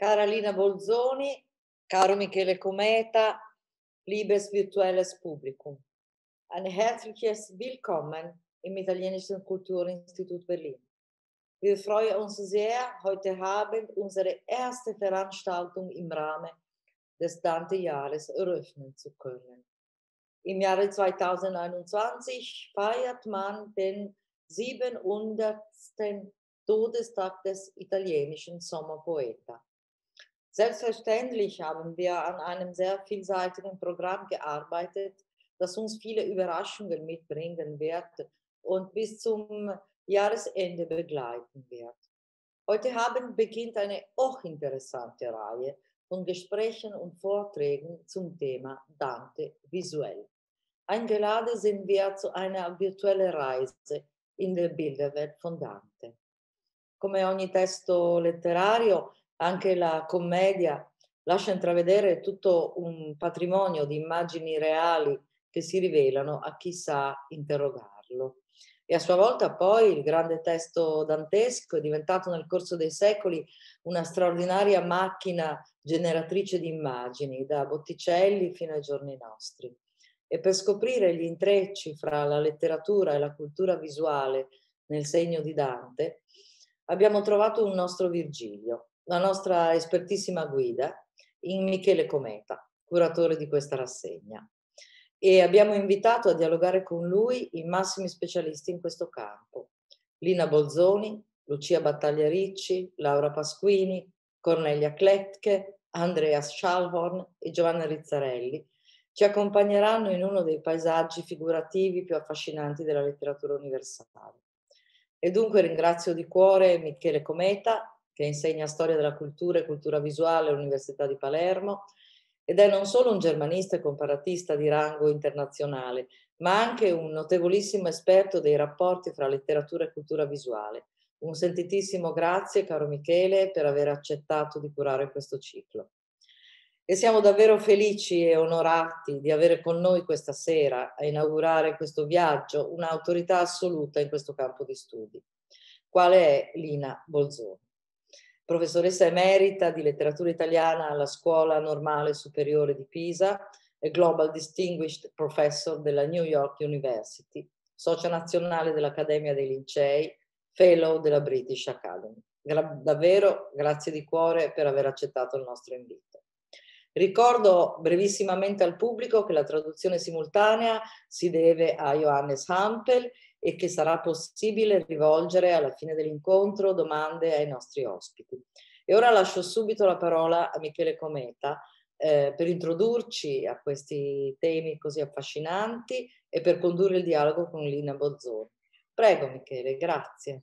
Cara Lina Bolzoni, caro Michele Cometa, liebes virtuelles Publikum. Ein herzliches Willkommen im Italienischen Kulturinstitut Berlin. Wir freuen uns sehr, heute Abend unsere erste Veranstaltung im Rahmen des Dante-Jahres eröffnen zu können. Im Jahre 2021 feiert man den 700. Todestag des italienischen Sommerpoeta. Selbstverständlich haben wir an einem sehr vielseitigen Programm gearbeitet, das uns viele Überraschungen mitbringen wird und bis zum Jahresende begleiten wird. Heute Abend beginnt eine hochinteressante Reihe von Gesprächen und Vorträgen zum Thema Dante visuell. Eingeladen sind wir zu einer virtuellen Reise in der Bilderwelt von Dante. Come ogni testo letterario, anche la commedia lascia intravedere tutto un patrimonio di immagini reali che si rivelano a chi sa interrogarlo. E a sua volta poi il grande testo dantesco è diventato nel corso dei secoli una straordinaria macchina generatrice di immagini, da Botticelli fino ai giorni nostri. E per scoprire gli intrecci fra la letteratura e la cultura visuale nel segno di Dante, abbiamo trovato un nostro Virgilio, la nostra espertissima guida, in Michele Cometa, curatore di questa rassegna. E abbiamo invitato a dialogare con lui i massimi specialisti in questo campo. Lina Bolzoni, Lucia Battaglia Ricci, Laura Pasquini, Cornelia Kletke, Andreas Schalhorn e Giovanna Rizzarelli ci accompagneranno in uno dei paesaggi figurativi più affascinanti della letteratura universale. E dunque ringrazio di cuore Michele Cometa che insegna storia della cultura e cultura visuale all'Università di Palermo ed è non solo un germanista e comparatista di rango internazionale, ma anche un notevolissimo esperto dei rapporti fra letteratura e cultura visuale. Un sentitissimo grazie, caro Michele, per aver accettato di curare questo ciclo. E siamo davvero felici e onorati di avere con noi questa sera a inaugurare questo viaggio un'autorità assoluta in questo campo di studi, quale è Lina Bolzoni professoressa emerita di letteratura italiana alla Scuola Normale Superiore di Pisa e Global Distinguished Professor della New York University, socio nazionale dell'Accademia dei Lincei, fellow della British Academy. Gra- davvero grazie di cuore per aver accettato il nostro invito. Ricordo brevissimamente al pubblico che la traduzione simultanea si deve a Johannes Hampel e che sarà possibile rivolgere alla fine dell'incontro domande ai nostri ospiti. E ora lascio subito la parola a Michele Cometa eh, per introdurci a questi temi così affascinanti e per condurre il dialogo con Lina Bozzoni. Prego Michele, grazie.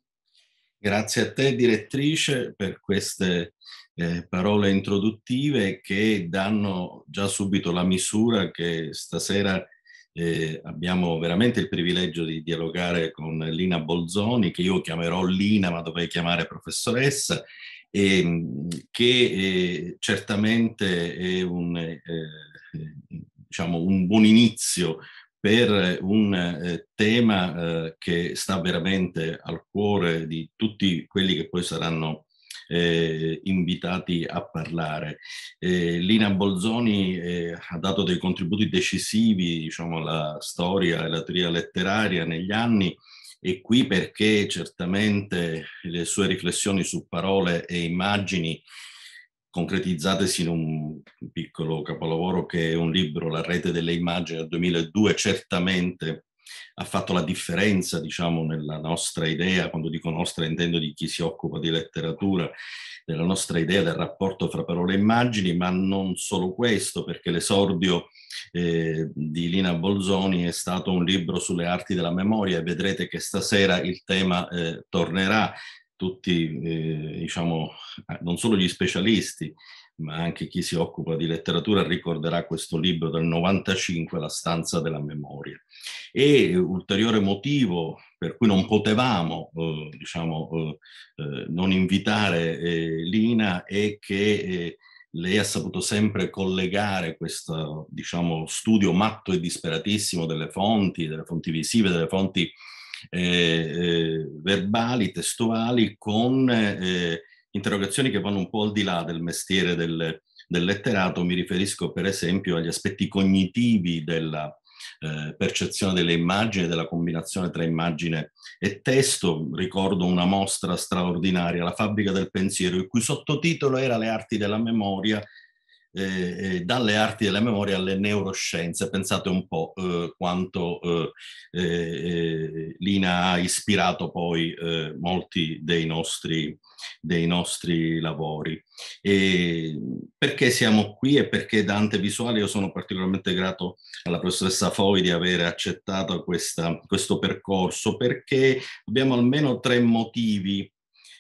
Grazie a te direttrice per queste eh, parole introduttive che danno già subito la misura che stasera eh, abbiamo veramente il privilegio di dialogare con Lina Bolzoni, che io chiamerò Lina, ma dovrei chiamare professoressa, e, mm, che eh, certamente è un, eh, eh, diciamo un, buon inizio per un eh, tema che sta veramente al cuore di tutti quelli che poi saranno eh, invitati a parlare. Eh, Lina Bolzoni eh, ha dato dei contributi decisivi diciamo, alla storia e alla teoria letteraria negli anni e qui perché certamente le sue riflessioni su parole e immagini concretizzatesi in un piccolo capolavoro che è un libro, La rete delle immagini del 2002, certamente ha fatto la differenza, diciamo, nella nostra idea, quando dico nostra intendo di chi si occupa di letteratura, nella nostra idea del rapporto fra parole e immagini, ma non solo questo, perché l'esordio eh, di Lina Bolzoni è stato un libro sulle arti della memoria e vedrete che stasera il tema eh, tornerà tutti, eh, diciamo, non solo gli specialisti, ma anche chi si occupa di letteratura ricorderà questo libro del 95, La stanza della memoria. E ulteriore motivo per cui non potevamo eh, diciamo, eh, eh non invitare eh, Lina è che eh, lei ha saputo sempre collegare questo diciamo, studio matto e disperatissimo delle fonti, delle fonti visive, delle fonti eh, verbali, testuali, con interrogazioni che vanno un po' al di là del mestiere del, del letterato, mi riferisco per esempio agli aspetti cognitivi della eh, percezione delle immagini, della combinazione tra immagine e testo. Ricordo una mostra straordinaria, La fabbrica del pensiero, il cui sottotitolo era Le arti della memoria eh, dalle arti della memoria alle neuroscienze. Pensate un po' eh, quanto eh, eh, eh Lina ha ispirato poi eh, molti dei nostri, dei nostri lavori. E perché siamo qui e perché Dante Visuale, io sono particolarmente grato alla professoressa Foi di aver accettato questa, questo percorso, perché abbiamo almeno tre motivi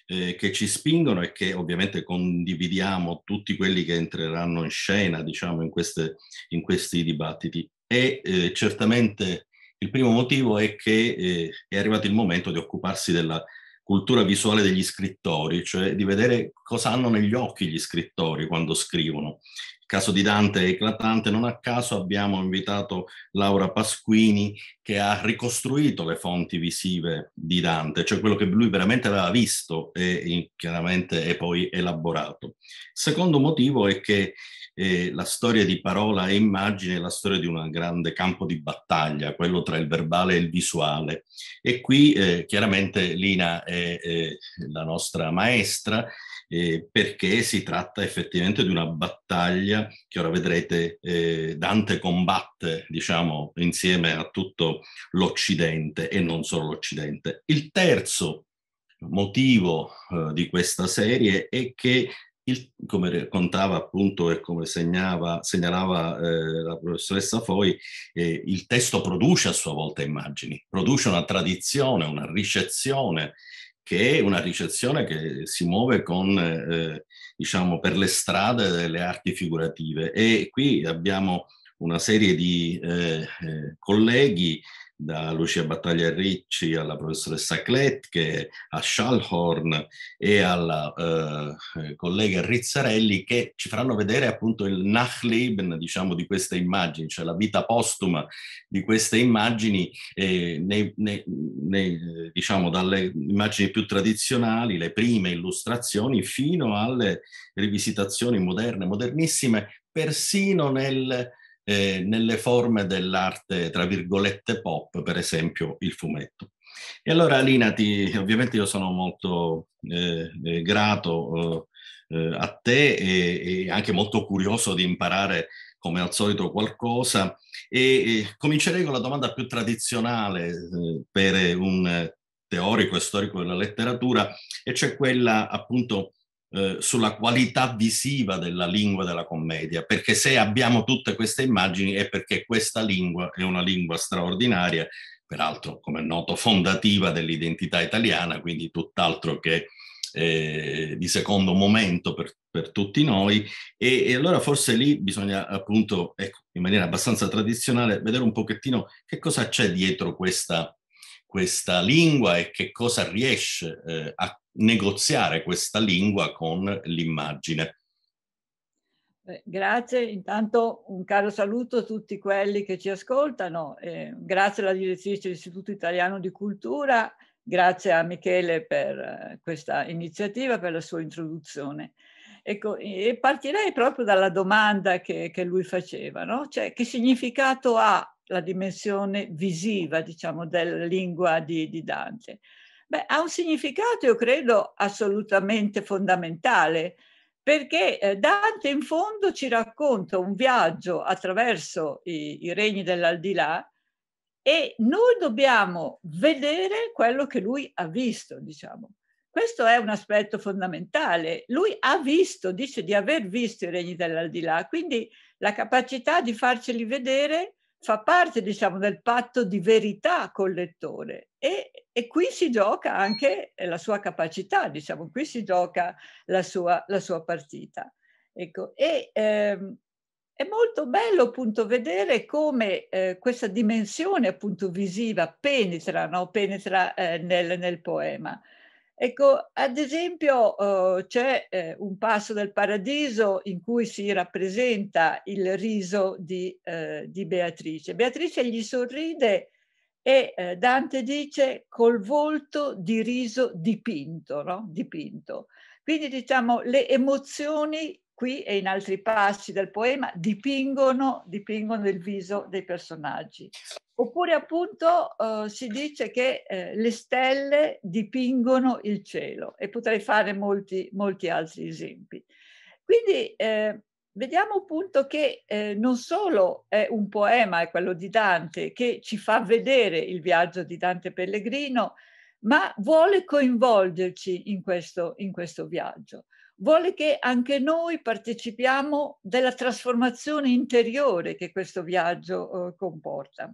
eh, che ci spingono e che ovviamente condividiamo tutti quelli che entreranno in scena, diciamo, in, queste, in questi dibattiti. E eh, certamente il primo motivo è che eh, è arrivato il momento di occuparsi della cultura visuale degli scrittori, cioè di vedere cosa hanno negli occhi gli scrittori quando scrivono caso di Dante è eclatante, non a caso abbiamo invitato Laura Pasquini che ha ricostruito le fonti visive di Dante, cioè quello che lui veramente aveva visto e chiaramente è poi elaborato. Secondo motivo è che eh, la storia di parola e immagine è la storia di un grande campo di battaglia, quello tra il verbale e il visuale. E qui eh, chiaramente Lina è, è eh, la nostra maestra eh, perché si tratta effettivamente di una battaglia che ora vedrete eh, Dante combatte, diciamo, insieme a tutto l'Occidente e non solo l'Occidente. Il terzo motivo eh, di questa serie è che il, come raccontava appunto e come segnava, segnalava eh, la professoressa Foi, eh, il testo produce a sua volta immagini, produce una tradizione, una ricezione che è una ricezione che si muove con, eh, diciamo, per le strade delle arti figurative. E qui abbiamo una serie di eh, eh colleghi da Lucia Battaglia Ricci alla professoressa Cletche, a Schallhorn e alla eh, collega Rizzarelli che ci faranno vedere appunto il Nachleben diciamo, di queste immagini, cioè la vita postuma di queste immagini, eh, nei, nei, nei, diciamo, dalle immagini più tradizionali, le prime illustrazioni, fino alle rivisitazioni moderne, modernissime, persino nel eh, nelle forme dell'arte, tra virgolette, pop, per esempio il fumetto. E allora Alina, ti, ovviamente io sono molto eh, eh grato eh, eh, a te e, e, anche molto curioso di imparare come al solito qualcosa e, e comincerei con la domanda più tradizionale eh, per un teorico e storico della letteratura e cioè quella appunto eh, sulla qualità visiva della lingua della commedia, perché se abbiamo tutte queste immagini è perché questa lingua è una lingua straordinaria, peraltro come è noto fondativa dell'identità italiana, quindi tutt'altro che eh, di secondo momento per, per tutti noi e, e, allora forse lì bisogna appunto, ecco, in maniera abbastanza tradizionale, vedere un pochettino che cosa c'è dietro questa, questa lingua e che cosa riesce eh, a negoziare questa lingua con l'immagine. Eh, grazie, intanto un caro saluto a tutti quelli che ci ascoltano, eh, grazie alla direttrice dell'Istituto Italiano di Cultura, grazie a Michele per eh, questa iniziativa, per la sua introduzione. Ecco, e partirei proprio dalla domanda che, che lui faceva, no? cioè che significato ha la dimensione visiva, diciamo, della lingua di, di Dante? Beh, ha un significato, io credo, assolutamente fondamentale, perché eh, Dante in fondo ci racconta un viaggio attraverso i, i regni dell'aldilà e noi dobbiamo vedere quello che lui ha visto, diciamo. Questo è un aspetto fondamentale. Lui ha visto, dice di aver visto i regni dell'aldilà, quindi la capacità di farceli vedere fa parte, diciamo, del patto di verità col lettore e, e, qui si gioca anche eh, la sua capacità, diciamo, qui si gioca la sua, la sua partita. Ecco, e ehm, è molto bello appunto vedere come eh, questa dimensione appunto visiva penetra, no? penetra eh, nel, nel, poema. Ecco, ad esempio oh, eh, c'è un passo del paradiso in cui si rappresenta il riso di, eh, di Beatrice. Beatrice gli sorride e eh, Dante dice col volto di riso dipinto, no? dipinto. Quindi diciamo le emozioni qui e in altri passi del poema dipingono, dipingono il viso dei personaggi. Oppure appunto eh, si dice che eh, le stelle dipingono il cielo e potrei fare molti, molti altri esempi. Quindi eh, vediamo appunto che eh, non solo è un poema, è quello di Dante, che ci fa vedere il viaggio di Dante Pellegrino, ma vuole coinvolgerci in questo, in questo viaggio. Vuole che anche noi partecipiamo della trasformazione interiore che questo viaggio eh, comporta.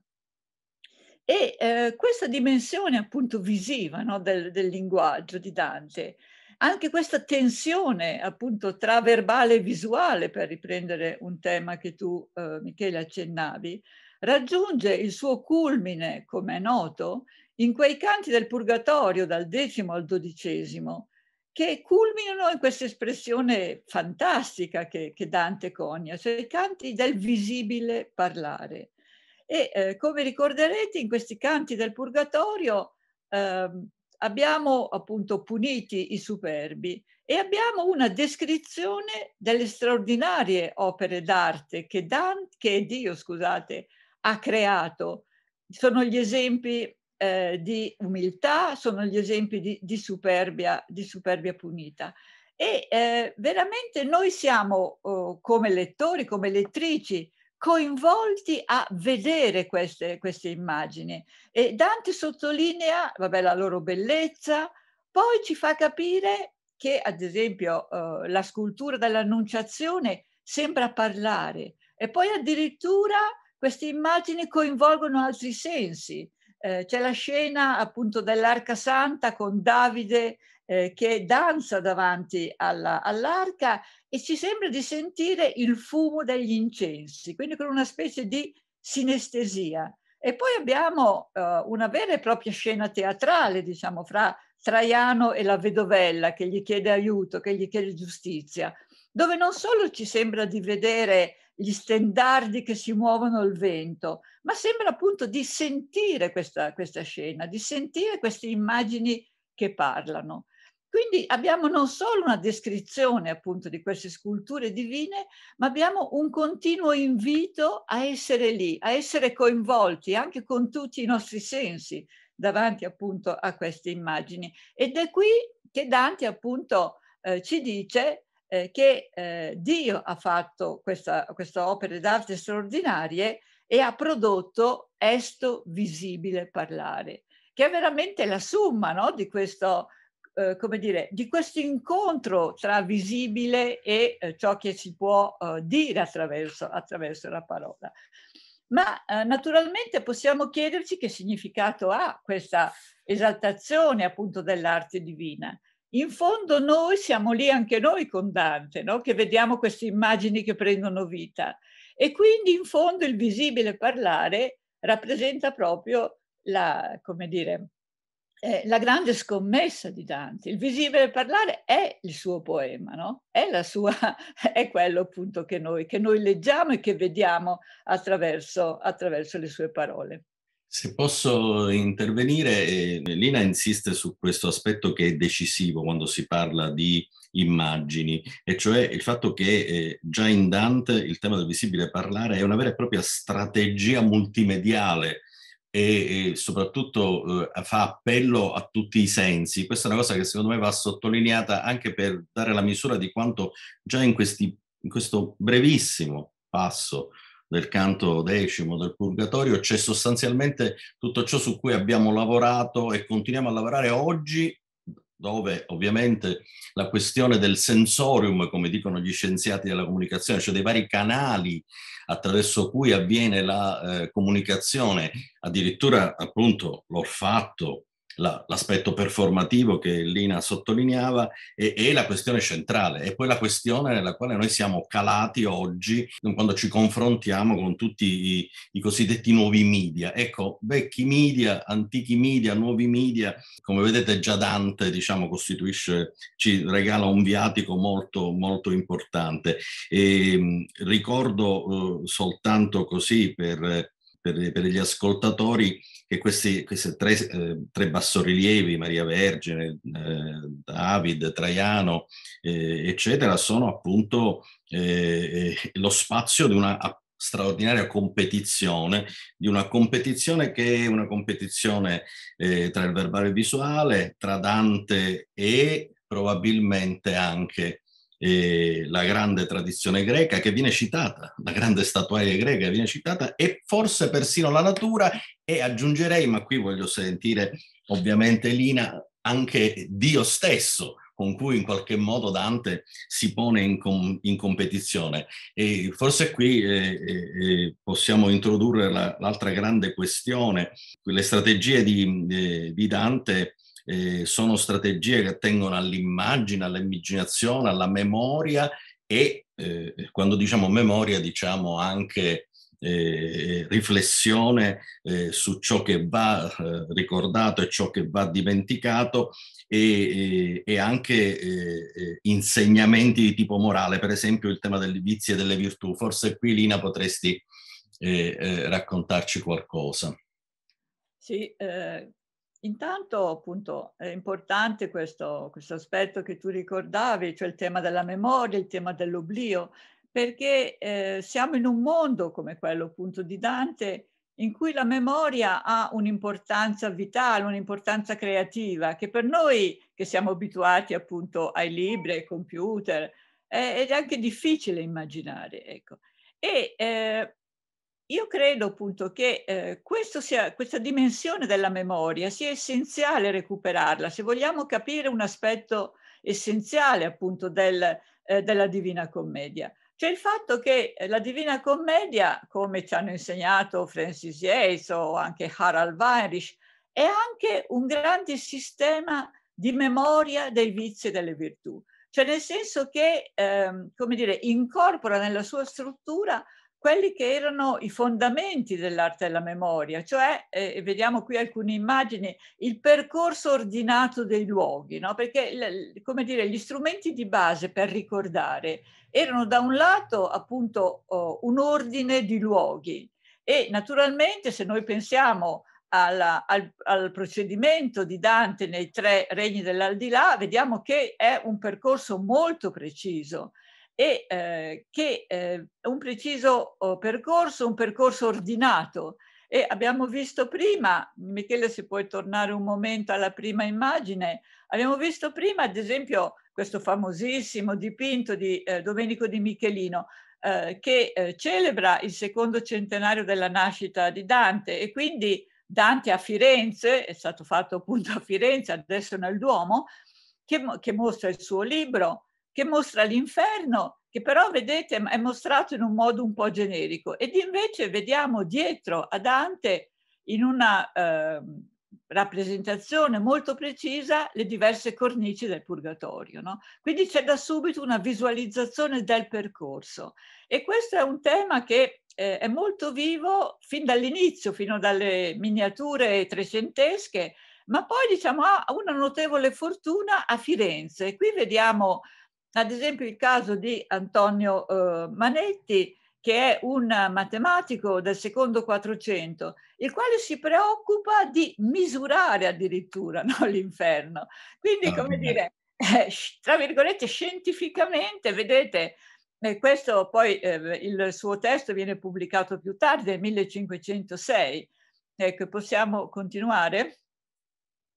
E eh, questa dimensione appunto visiva no, del, del linguaggio di Dante anche questa tensione appunto tra verbale e visuale, per riprendere un tema che tu eh, Michele accennavi, raggiunge il suo culmine, come è noto, in quei canti del Purgatorio dal decimo al dodicesimo, che culminano in questa espressione fantastica che, che Dante conia, cioè i canti del visibile parlare. E eh, come ricorderete, in questi canti del Purgatorio eh, abbiamo appunto puniti i superbi e abbiamo una descrizione delle straordinarie opere d'arte che, Dante, che Dio scusate, ha creato. Sono gli esempi eh, di umiltà, sono gli esempi di, di, superbia, di superbia punita. E eh, veramente noi siamo oh, come lettori, come lettrici, coinvolti a vedere queste, queste immagini. E Dante sottolinea vabbè, la loro bellezza, poi ci fa capire che, ad esempio, eh, la scultura dell'Annunciazione sembra parlare e poi addirittura queste immagini coinvolgono altri sensi. Eh, c'è la scena appunto dell'Arca Santa con Davide eh, che danza davanti alla, all'arca e ci sembra di sentire il fumo degli incensi, quindi con una specie di sinestesia. E poi abbiamo eh, una vera e propria scena teatrale, diciamo, fra Traiano e la vedovella che gli chiede aiuto, che gli chiede giustizia, dove non solo ci sembra di vedere gli stendardi che si muovono al vento, ma sembra appunto di sentire questa, questa scena, di sentire queste immagini che parlano. Quindi abbiamo non solo una descrizione appunto di queste sculture divine, ma abbiamo un continuo invito a essere lì, a essere coinvolti anche con tutti i nostri sensi davanti appunto a queste immagini. Ed è qui che Dante appunto eh, ci dice eh, che eh, Dio ha fatto questa, questa opera d'arte straordinarie e ha prodotto esto visibile parlare, che è veramente la summa no, di questo eh, come dire, di questo incontro tra visibile e eh, ciò che si può eh, dire attraverso, attraverso, la parola. Ma eh, naturalmente possiamo chiederci che significato ha questa esaltazione appunto dell'arte divina. In fondo noi siamo lì anche noi con Dante, no? che vediamo queste immagini che prendono vita. E quindi in fondo il visibile parlare rappresenta proprio la, come dire, eh, la grande scommessa di Dante. Il visibile parlare è il suo poema, no? è, sua, è, quello appunto che noi, che noi, leggiamo e che vediamo attraverso, attraverso le sue parole. Se posso intervenire, eh, Lina insiste su questo aspetto che è decisivo quando si parla di immagini, e cioè il fatto che eh, già in Dante il tema del visibile parlare è una vera e propria strategia multimediale e, e soprattutto eh, fa appello a tutti i sensi. Questa è una cosa che secondo me va sottolineata anche per dare la misura di quanto già in, questi, in questo brevissimo passo del canto decimo del Purgatorio c'è sostanzialmente tutto ciò su cui abbiamo lavorato e continuiamo a lavorare oggi dove ovviamente la questione del sensorium, come dicono gli scienziati della comunicazione, cioè dei vari canali attraverso cui avviene la eh, comunicazione, addirittura appunto l'olfatto, la, l'aspetto performativo che Lina sottolineava e, e, la questione centrale e poi la questione nella quale noi siamo calati oggi quando ci confrontiamo con tutti i, i cosiddetti nuovi media. Ecco, vecchi media, antichi media, nuovi media, come vedete già Dante diciamo, costituisce, ci regala un viatico molto, molto importante. E, ehm, ricordo eh, soltanto così per per, per gli ascoltatori che questi, questi tre, eh, tre, bassorilievi, Maria Vergine, eh, David, Traiano, eh, eccetera, sono appunto eh, eh, lo spazio di una straordinaria competizione, di una competizione che è una competizione eh, tra il verbale e il visuale, tra Dante e probabilmente anche eh, la grande tradizione greca che viene citata, la grande statuaria greca viene citata e forse persino la natura e aggiungerei, ma qui voglio sentire ovviamente Lina, anche Dio stesso con cui in qualche modo Dante si pone in, com- in competizione. E forse qui eh, eh, eh possiamo introdurre la, l'altra grande questione, le strategie di, eh, di Dante eh, sono strategie che attengono all'immagine, all'immaginazione, alla memoria e eh, quando diciamo memoria diciamo anche eh, riflessione eh, su ciò che va eh, ricordato e ciò che va dimenticato e, e, eh, e anche eh, eh, insegnamenti di tipo morale, per esempio il tema delle vizie e delle virtù. Forse qui Lina potresti raccontarci qualcosa. Sì, Intanto appunto è importante questo, questo aspetto che tu ricordavi, cioè il tema della memoria, il tema dell'oblio, perché eh, siamo in un mondo come quello appunto di Dante in cui la memoria ha un'importanza vitale, un'importanza creativa, che per noi che siamo abituati appunto ai libri, ai computer, è, è anche difficile immaginare. Ecco. E eh, io credo appunto che eh, sia, questa dimensione della memoria sia essenziale recuperarla se vogliamo capire un aspetto essenziale appunto del, eh, della Divina Commedia. Cioè il fatto che eh, la Divina Commedia, come ci hanno insegnato Francis Yates o anche Harald Weinrich, è anche un grande sistema di memoria dei vizi e delle virtù. Cioè nel senso che, ehm, come dire, incorpora nella sua struttura quelli che erano i fondamenti dell'arte della memoria, cioè, eh, vediamo qui alcune immagini, il percorso ordinato dei luoghi, no? perché come dire, gli strumenti di base per ricordare erano da un lato appunto oh, un ordine di luoghi e naturalmente se noi pensiamo alla, al, al, procedimento di Dante nei tre regni dell'aldilà, vediamo che è un percorso molto preciso e eh, che eh, un preciso oh, percorso, un percorso ordinato. E abbiamo visto prima, Michele se puoi tornare un momento alla prima immagine, abbiamo visto prima ad esempio questo famosissimo dipinto di eh, Domenico di Michelino eh, che eh, celebra il secondo centenario della nascita di Dante e quindi Dante a Firenze, è stato fatto appunto a Firenze, adesso nel Duomo, che, che mostra il suo libro, che mostra l'inferno, che però vedete è mostrato in un modo un po' generico. Ed invece vediamo dietro a Dante in una eh, rappresentazione molto precisa le diverse cornici del purgatorio. No? Quindi c'è da subito una visualizzazione del percorso e questo è un tema che eh, è molto vivo fin dall'inizio, fino dalle miniature trecentesche, ma poi diciamo ha una notevole fortuna a Firenze. Qui vediamo ad esempio il caso di Antonio eh, Manetti, che è un matematico del secondo Quattrocento, il quale si preoccupa di misurare addirittura no, l'inferno. Quindi, ah, come dire, eh, tra virgolette, scientificamente, vedete, eh, questo poi eh, il suo testo viene pubblicato più tardi, nel 1506. Ecco, possiamo continuare?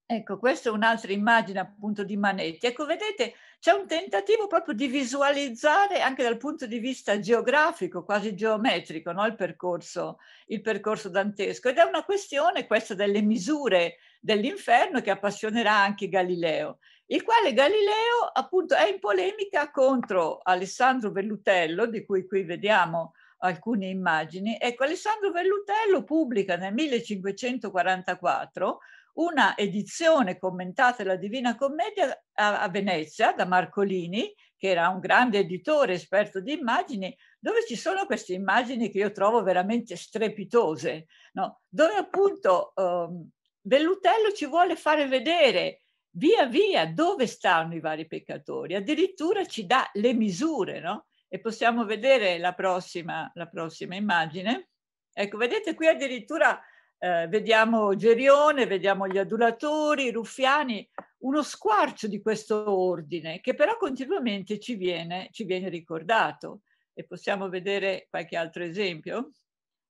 Ecco, questa è un'altra immagine appunto di Manetti. Ecco, vedete, c'è un tentativo proprio di visualizzare anche dal punto di vista geografico, quasi geometrico, no? il, percorso, il percorso dantesco. Ed è una questione, questa, delle misure dell'inferno che appassionerà anche Galileo, il quale Galileo appunto è in polemica contro Alessandro Vellutello, di cui qui vediamo alcune immagini. Ecco, Alessandro Vellutello pubblica nel 1544 una edizione commentata della Divina Commedia a, a Venezia da Marcolini, che era un grande editore esperto di immagini, dove ci sono queste immagini che io trovo veramente strepitose, no? dove appunto um, Bellutello ci vuole fare vedere via via dove stanno i vari peccatori, addirittura ci dà le misure, no? E possiamo vedere la prossima, la prossima immagine. Ecco, vedete qui addirittura eh, vediamo Gerione, vediamo gli adulatori, i ruffiani, uno squarcio di questo ordine che però continuamente ci viene, ci viene ricordato. E possiamo vedere qualche altro esempio?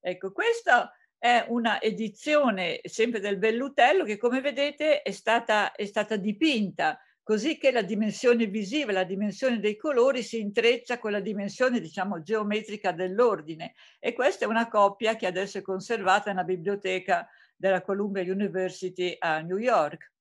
Ecco, questa è una edizione sempre del Bellutello che come vedete è stata, è stata dipinta così che la dimensione visiva, la dimensione dei colori si intreccia con la dimensione, diciamo, geometrica dell'ordine. E questa è una coppia che adesso è conservata nella biblioteca della Columbia University a New York.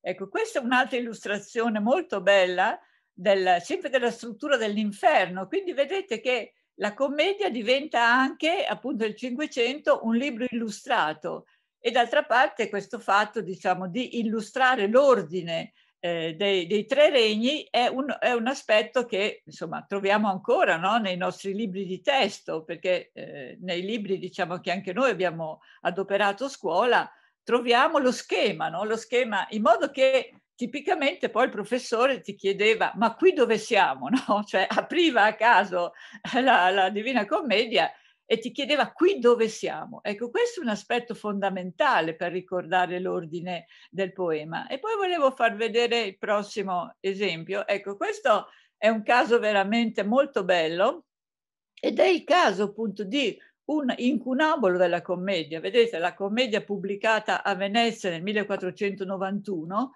Ecco, questa è un'altra illustrazione molto bella, del, sempre della struttura dell'inferno. Quindi vedete che la commedia diventa anche, appunto, il Cinquecento, un libro illustrato. E d'altra parte questo fatto, diciamo, di illustrare l'ordine eh, dei, dei, tre regni è un, è un, aspetto che insomma troviamo ancora no? nei nostri libri di testo, perché eh, nei libri diciamo che anche noi abbiamo adoperato scuola, troviamo lo schema, no? lo schema in modo che tipicamente poi il professore ti chiedeva ma qui dove siamo? No? Cioè apriva a caso la, la Divina Commedia e ti chiedeva qui dove siamo. Ecco, questo è un aspetto fondamentale per ricordare l'ordine del poema. E poi volevo far vedere il prossimo esempio. Ecco, questo è un caso veramente molto bello ed è il caso appunto di un incunabolo della commedia. Vedete, la commedia pubblicata a Venezia nel 1491,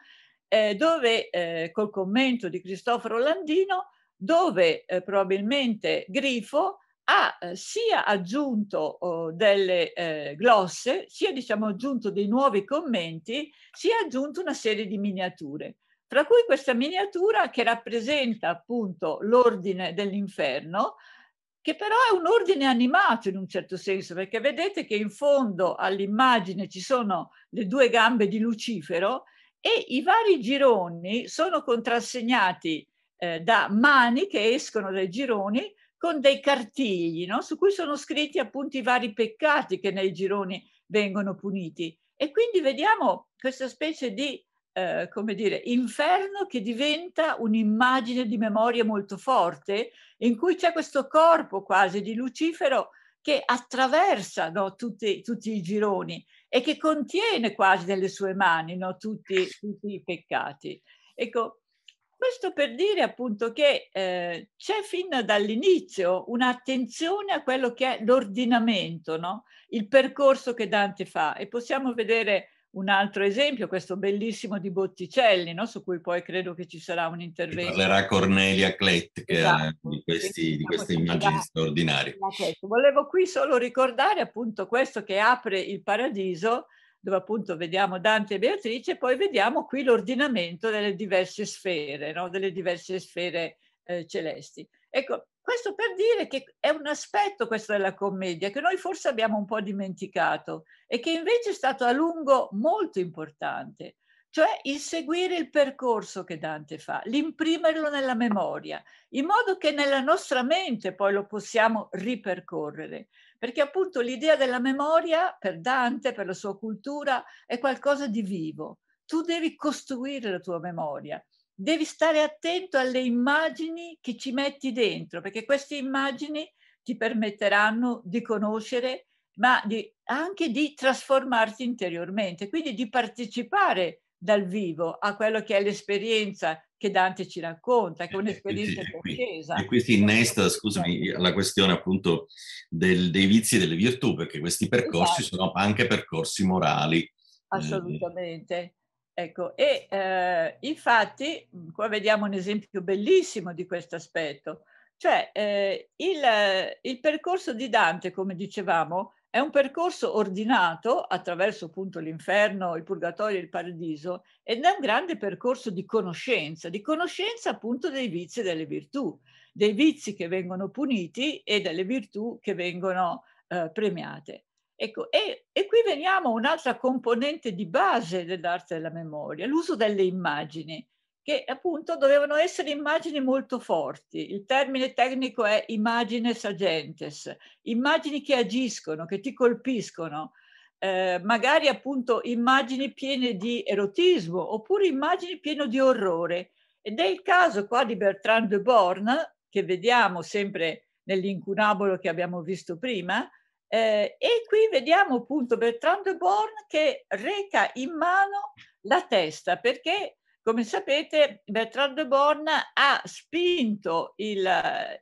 eh, dove eh, col commento di Cristoforo Landino, dove eh, probabilmente Grifo ha eh, sia aggiunto oh, delle eh, glosse, sia diciamo, aggiunto dei nuovi commenti, sia aggiunto una serie di miniature, fra cui questa miniatura che rappresenta appunto l'ordine dell'inferno, che però è un ordine animato in un certo senso, perché vedete che in fondo all'immagine ci sono le due gambe di Lucifero e i vari gironi sono contrassegnati eh, da mani che escono dai gironi con dei cartigli no? su cui sono scritti appunto i vari peccati che nei gironi vengono puniti. E quindi vediamo questa specie di, eh, come dire, inferno che diventa un'immagine di memoria molto forte, in cui c'è questo corpo quasi di Lucifero che attraversa no, tutti, tutti, i gironi e che contiene quasi nelle sue mani no, tutti, tutti i peccati. Ecco, questo per dire appunto che eh, c'è fin dall'inizio un'attenzione a quello che è l'ordinamento, no? il percorso che Dante fa e possiamo vedere un altro esempio, questo bellissimo di Botticelli, no? su cui poi credo che ci sarà un intervento. Parlerà Cornelia Clet esatto. di, questi, di queste immagini straordinarie. Volevo qui solo ricordare appunto questo che apre il paradiso dove appunto vediamo Dante e Beatrice, poi vediamo qui l'ordinamento delle diverse sfere, no? delle diverse sfere eh, celesti. Ecco, questo per dire che è un aspetto questo della commedia che noi forse abbiamo un po' dimenticato e che invece è stato a lungo molto importante, cioè il seguire il percorso che Dante fa, l'imprimerlo nella memoria, in modo che nella nostra mente poi lo possiamo ripercorrere perché appunto l'idea della memoria per Dante, per la sua cultura, è qualcosa di vivo. Tu devi costruire la tua memoria, devi stare attento alle immagini che ci metti dentro, perché queste immagini ti permetteranno di conoscere, ma di, anche di trasformarti interiormente, quindi di partecipare dal vivo a quello che è l'esperienza che Dante ci racconta, che è un'esperienza turchesa. E qui si innesta, scusami, alla questione appunto del, dei vizi e delle virtù, perché questi percorsi esatto. sono anche percorsi morali. Eh. Assolutamente. Ecco, e eh, infatti qua vediamo un esempio bellissimo di questo aspetto, cioè eh, il, il percorso di Dante, come dicevamo, è un percorso ordinato attraverso appunto l'inferno, il purgatorio e il paradiso ed è un grande percorso di conoscenza, di conoscenza appunto dei vizi e delle virtù, dei vizi che vengono puniti e delle virtù che vengono eh, premiate. Ecco, e, e qui veniamo a un'altra componente di base dell'arte della memoria, l'uso delle immagini che appunto dovevano essere immagini molto forti. Il termine tecnico è imagines agentes, immagini che agiscono, che ti colpiscono, eh, magari appunto immagini piene di erotismo oppure immagini piene di orrore. Ed è il caso qua di Bertrand de Born, che vediamo sempre nell'incunabolo che abbiamo visto prima, eh, e qui vediamo appunto Bertrand de Born che reca in mano la testa perché come sapete, Bertrand de Born ha spinto il,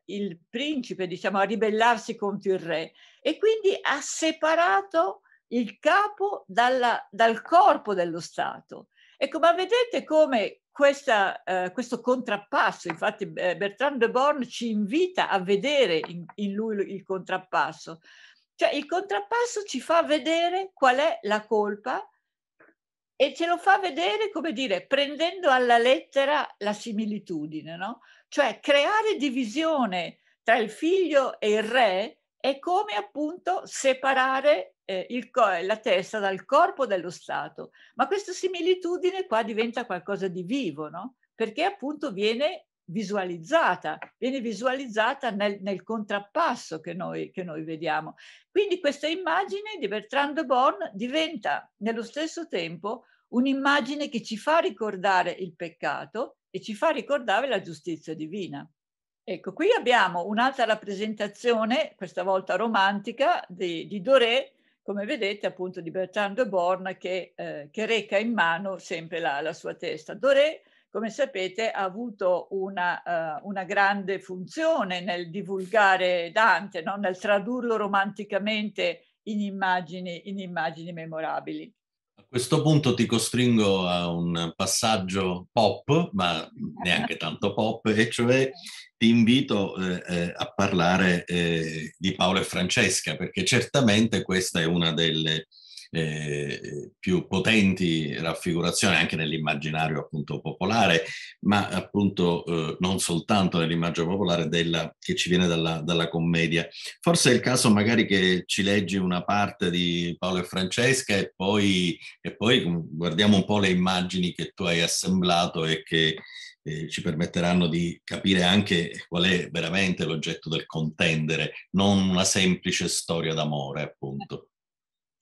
il principe, diciamo, a ribellarsi contro il re e quindi ha separato il capo dalla, dal corpo dello Stato. Ecco, ma vedete come questa, eh, questo contrappasso, infatti eh, Bertrand de Born ci invita a vedere in, in, lui il contrappasso, cioè il contrappasso ci fa vedere qual è la colpa e ce lo fa vedere, come dire, prendendo alla lettera la similitudine, no? Cioè creare divisione tra il figlio e il re è come appunto separare eh, il, la testa dal corpo dello Stato. Ma questa similitudine qua diventa qualcosa di vivo, no? Perché appunto viene visualizzata, viene visualizzata nel, nel contrappasso che noi, che noi, vediamo. Quindi questa immagine di Bertrand de Born diventa nello stesso tempo un'immagine che ci fa ricordare il peccato e ci fa ricordare la giustizia divina. Ecco, qui abbiamo un'altra rappresentazione, questa volta romantica, di, di Doré, come vedete appunto di Bertrand de Born che, eh, che reca in mano sempre la, la sua testa. Doré come sapete, ha avuto una, uh, una grande funzione nel divulgare Dante, no? nel tradurlo romanticamente in immagini, in immagini memorabili. A questo punto ti costringo a un passaggio pop, ma neanche tanto pop, e cioè ti invito eh, eh a parlare eh, di Paolo e Francesca, perché certamente questa è una delle eh, più potenti raffigurazioni anche nell'immaginario appunto popolare, ma appunto eh, non soltanto nell'immagine popolare della, che ci viene dalla, dalla, commedia. Forse è il caso magari che ci leggi una parte di Paolo e Francesca e poi, e poi guardiamo un po' le immagini che tu hai assemblato e che eh, ci permetteranno di capire anche qual è veramente l'oggetto del contendere, non una semplice storia d'amore, appunto.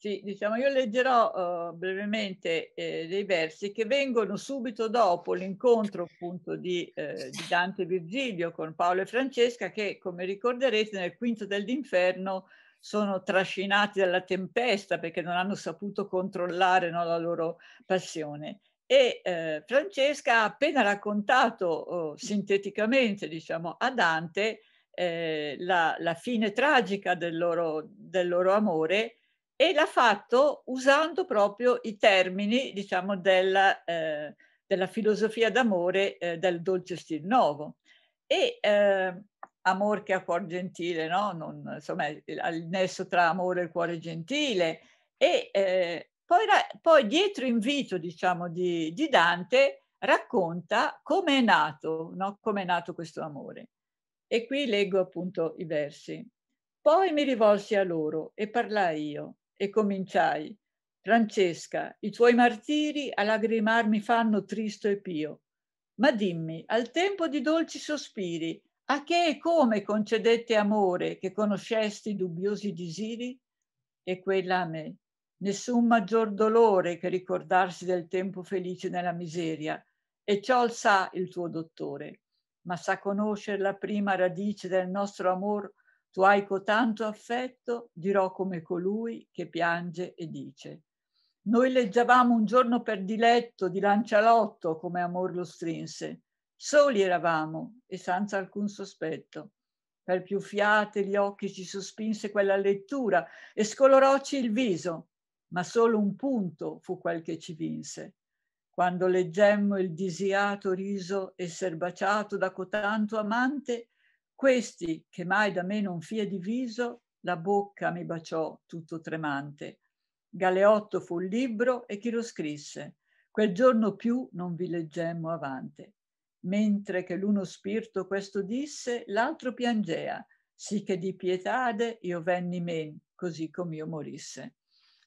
Sì, diciamo, io leggerò uh, brevemente eh, dei versi che vengono subito dopo l'incontro appunto di, eh, di Dante Virgilio con Paolo e Francesca che, come ricorderete, nel quinto dell'inferno sono trascinati dalla tempesta perché non hanno saputo controllare no, la loro passione. E eh, Francesca ha appena raccontato oh, sinteticamente, diciamo, a Dante eh, la, la, fine tragica del loro, del loro amore e l'ha fatto usando proprio i termini, diciamo, della, eh, della filosofia d'amore eh, del dolce stil nuovo. E eh, amor che ha cuor gentile, no? Non, insomma, il, il nesso tra amore e cuore gentile. E eh, poi, poi, dietro invito, diciamo, di, di Dante, racconta come è nato, no? come è nato questo amore. E qui leggo appunto i versi. Poi mi rivolsi a loro e parlai io e cominciai. Francesca, i tuoi martiri a lagrimar mi fanno tristo e pio. Ma dimmi, al tempo di dolci sospiri, a che e come concedette amore che conoscesti dubbiosi disiri? E quella a me. Nessun maggior dolore che ricordarsi del tempo felice nella miseria, e ciò sa il tuo dottore. Ma sa conoscere la prima radice del nostro amor tu hai cotanto affetto, dirò come colui che piange e dice. Noi leggiavamo un giorno per diletto di Lancialotto come amor lo strinse. Soli eravamo e senza alcun sospetto. Per più fiate gli occhi ci sospinse quella lettura e scoloroci il viso, ma solo un punto fu quel che ci vinse. Quando leggemmo il disiato riso e baciato da cotanto amante, questi, che mai da me non fia diviso, la bocca mi baciò tutto tremante. Galeotto fu il libro e chi lo scrisse. Quel giorno più non vi leggemmo avante. Mentre che l'uno spirito questo disse, l'altro piangea, sì che di pietade io venni men, così come io morisse.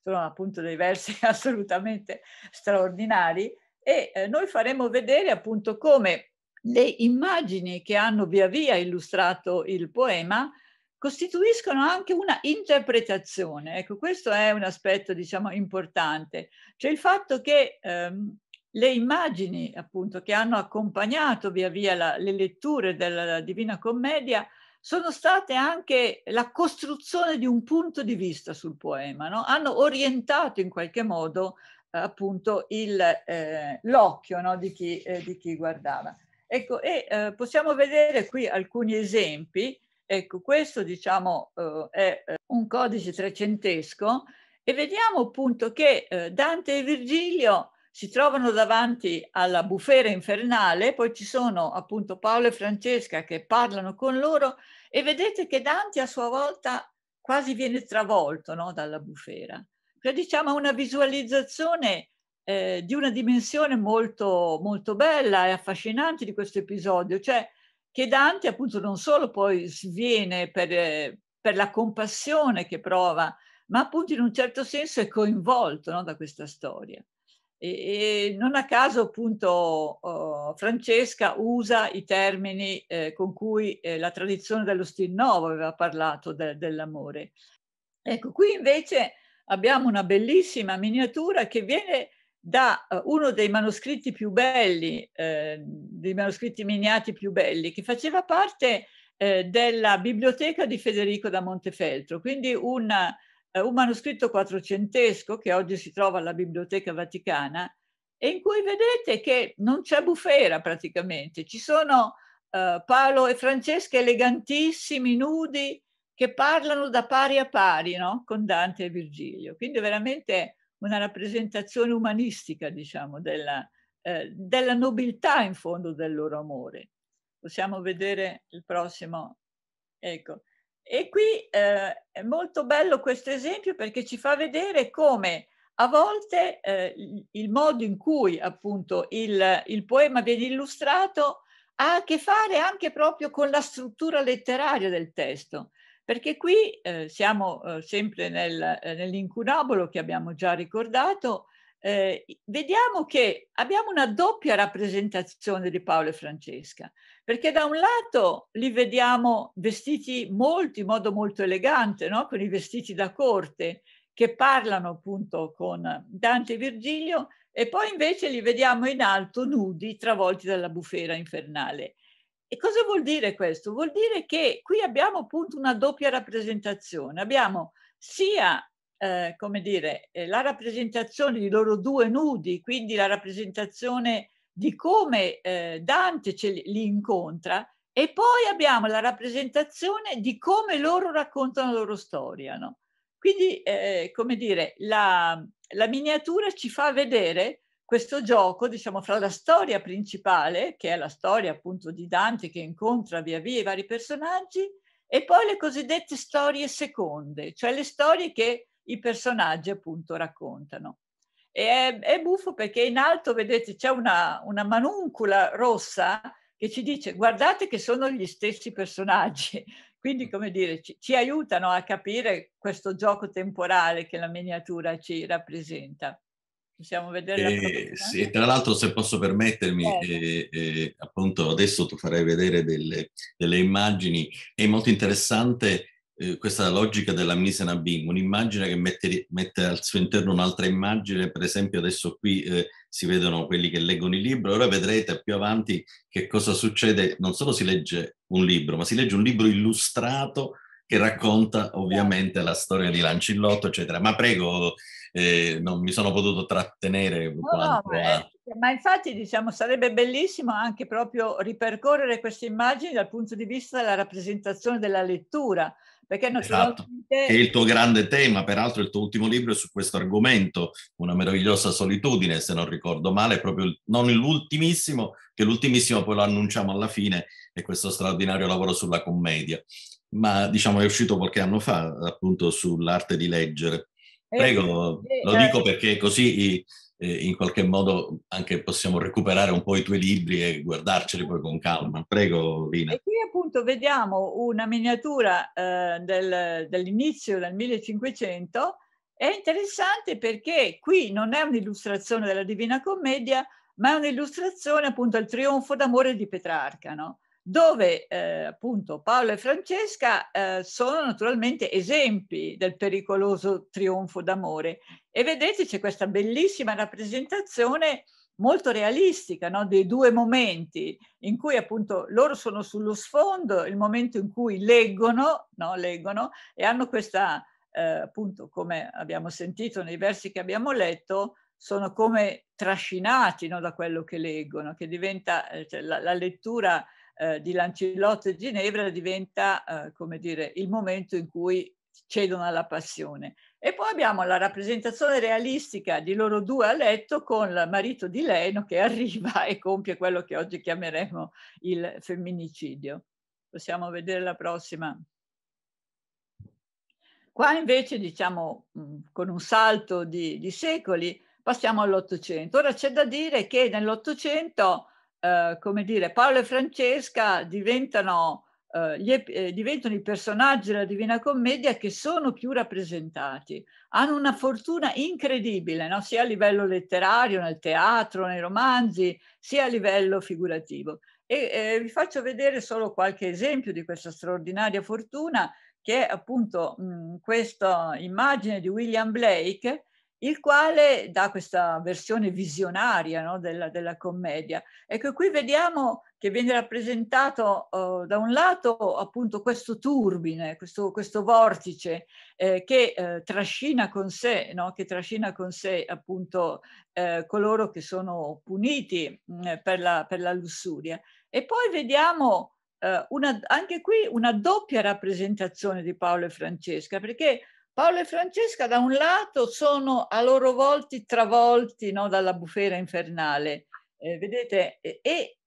Sono appunto dei versi assolutamente straordinari e eh, noi faremo vedere appunto come le immagini che hanno via via illustrato il poema costituiscono anche una interpretazione. Ecco, questo è un aspetto, diciamo, importante. Cioè il fatto che ehm, le immagini, appunto, che hanno accompagnato via via la, le letture della Divina Commedia sono state anche la costruzione di un punto di vista sul poema, no? hanno orientato in qualche modo appunto il, eh, l'occhio no? di, eh, di chi guardava. Ecco, e eh, possiamo vedere qui alcuni esempi. Ecco, questo diciamo eh, è eh, un codice trecentesco e vediamo appunto che eh, Dante e Virgilio si trovano davanti alla bufera infernale, poi ci sono appunto Paolo e Francesca che parlano con loro e vedete che Dante a sua volta quasi viene travolto no, dalla bufera. Cioè, diciamo una visualizzazione eh, di una dimensione molto, molto bella e affascinante di questo episodio, cioè che Dante appunto non solo poi sviene per, eh, per la compassione che prova, ma appunto in un certo senso è coinvolto no, da questa storia. E, e, non a caso appunto oh, Francesca usa i termini eh, con cui eh, la tradizione dello stil nuovo aveva parlato de, dell'amore. Ecco, qui invece abbiamo una bellissima miniatura che viene da eh, uno dei manoscritti più belli, eh, dei manoscritti miniati più belli, che faceva parte eh, della biblioteca di Federico da Montefeltro, quindi una, eh, un manoscritto quattrocentesco che oggi si trova alla Biblioteca Vaticana e in cui vedete che non c'è bufera praticamente, ci sono eh, Paolo e Francesca elegantissimi, nudi, che parlano da pari a pari no? con Dante e Virgilio. Quindi veramente una rappresentazione umanistica, diciamo, della, eh, della nobiltà in fondo del loro amore. Possiamo vedere il prossimo. Ecco. E qui eh, è molto bello questo esempio perché ci fa vedere come a volte eh, il modo in cui appunto il, il, poema viene illustrato ha a che fare anche proprio con la struttura letteraria del testo. Perché qui eh, siamo eh, sempre nel, eh, nell'incunabolo che abbiamo già ricordato, eh, vediamo che abbiamo una doppia rappresentazione di Paolo e Francesca, perché da un lato li vediamo vestiti molto, in modo molto elegante, no? con i vestiti da corte, che parlano appunto con Dante e Virgilio, e poi invece li vediamo in alto nudi, travolti dalla bufera infernale. E cosa vuol dire questo? Vuol dire che qui abbiamo appunto una doppia rappresentazione. Abbiamo sia, eh, come dire, eh, la rappresentazione di loro due nudi, quindi la rappresentazione di come eh, Dante ce li, li incontra, e poi abbiamo la rappresentazione di come loro raccontano la loro storia. No? Quindi, eh, come dire, la, la miniatura ci fa vedere questo gioco, diciamo, fra la storia principale, che è la storia appunto di Dante che incontra via via i vari personaggi, e poi le cosiddette storie seconde, cioè le storie che i personaggi appunto raccontano. E è, è buffo perché in alto, vedete, c'è una, una manuncula rossa che ci dice guardate che sono gli stessi personaggi, quindi come dire ci, ci aiutano a capire questo gioco temporale che la miniatura ci rappresenta possiamo vedere. Eh, sì, tra l'altro se posso permettermi, eh. Eh, appunto adesso tu farei vedere delle, delle immagini, è molto interessante eh, questa logica della mise en un'immagine che mette, mette, al suo interno un'altra immagine, per esempio adesso qui eh, si vedono quelli che leggono il libro, ora vedrete più avanti che cosa succede, non solo si legge un libro, ma si legge un libro illustrato che racconta esatto. ovviamente la storia di Lancillotto, eccetera. Ma prego, eh, non mi sono potuto trattenere. No, a... Ma infatti diciamo sarebbe bellissimo anche proprio ripercorrere queste immagini dal punto di vista della rappresentazione della lettura, perché Esatto. è il tuo grande tema, peraltro il tuo ultimo libro è su questo argomento, Una meravigliosa solitudine, se non ricordo male, proprio il, non l'ultimissimo, che l'ultimissimo poi lo annunciamo alla fine, è questo straordinario lavoro sulla commedia, ma diciamo è uscito qualche anno fa appunto sull'arte di leggere. Eh, Prego, eh, lo dico eh. perché così in qualche modo anche possiamo recuperare un po' i tuoi libri e guardarceli poi con calma. Prego, Vina. E qui appunto vediamo una miniatura eh, del, dell'inizio del 1500. È interessante perché qui non è un'illustrazione della Divina Commedia, ma è un'illustrazione appunto al trionfo d'amore di Petrarca, no? dove eh, appunto Paolo e Francesca eh, sono naturalmente esempi del pericoloso trionfo d'amore. E vedete c'è questa bellissima rappresentazione molto realistica no? dei due momenti in cui appunto loro sono sullo sfondo, il momento in cui leggono, no? leggono e hanno questa, eh, appunto come abbiamo sentito nei versi che abbiamo letto, sono come trascinati no? da quello che leggono, che diventa eh, cioè, la, la lettura eh, di Lancilotto e Ginevra diventa, eh, come dire, il momento in cui cedono alla passione. E poi abbiamo la rappresentazione realistica di loro due a letto con il marito di Leno che arriva e compie quello che oggi chiameremo il femminicidio. Possiamo vedere la prossima. Qua invece, diciamo, mm, con un salto di, di secoli, passiamo all'Ottocento. Ora c'è da dire che nell'Ottocento eh, come dire, Paolo e Francesca diventano, eh, gli, eh, diventano i personaggi della Divina Commedia che sono più rappresentati. Hanno una fortuna incredibile, no? sia a livello letterario, nel teatro, nei romanzi, sia a livello figurativo. E eh, vi faccio vedere solo qualche esempio di questa straordinaria fortuna, che è appunto mh, questa immagine di William Blake, il quale dà questa versione visionaria no, della, della, commedia. Ecco, qui vediamo che viene rappresentato uh, da un lato appunto questo turbine, questo, questo vortice eh, che eh, trascina con sé, no, che trascina con sé appunto eh, coloro che sono puniti mh, mm, per, la, per, la, lussuria. E poi vediamo eh, una, anche qui una doppia rappresentazione di Paolo e Francesca, perché Paolo e Francesca da un lato sono a loro volti travolti no, dalla bufera infernale, eh, vedete, e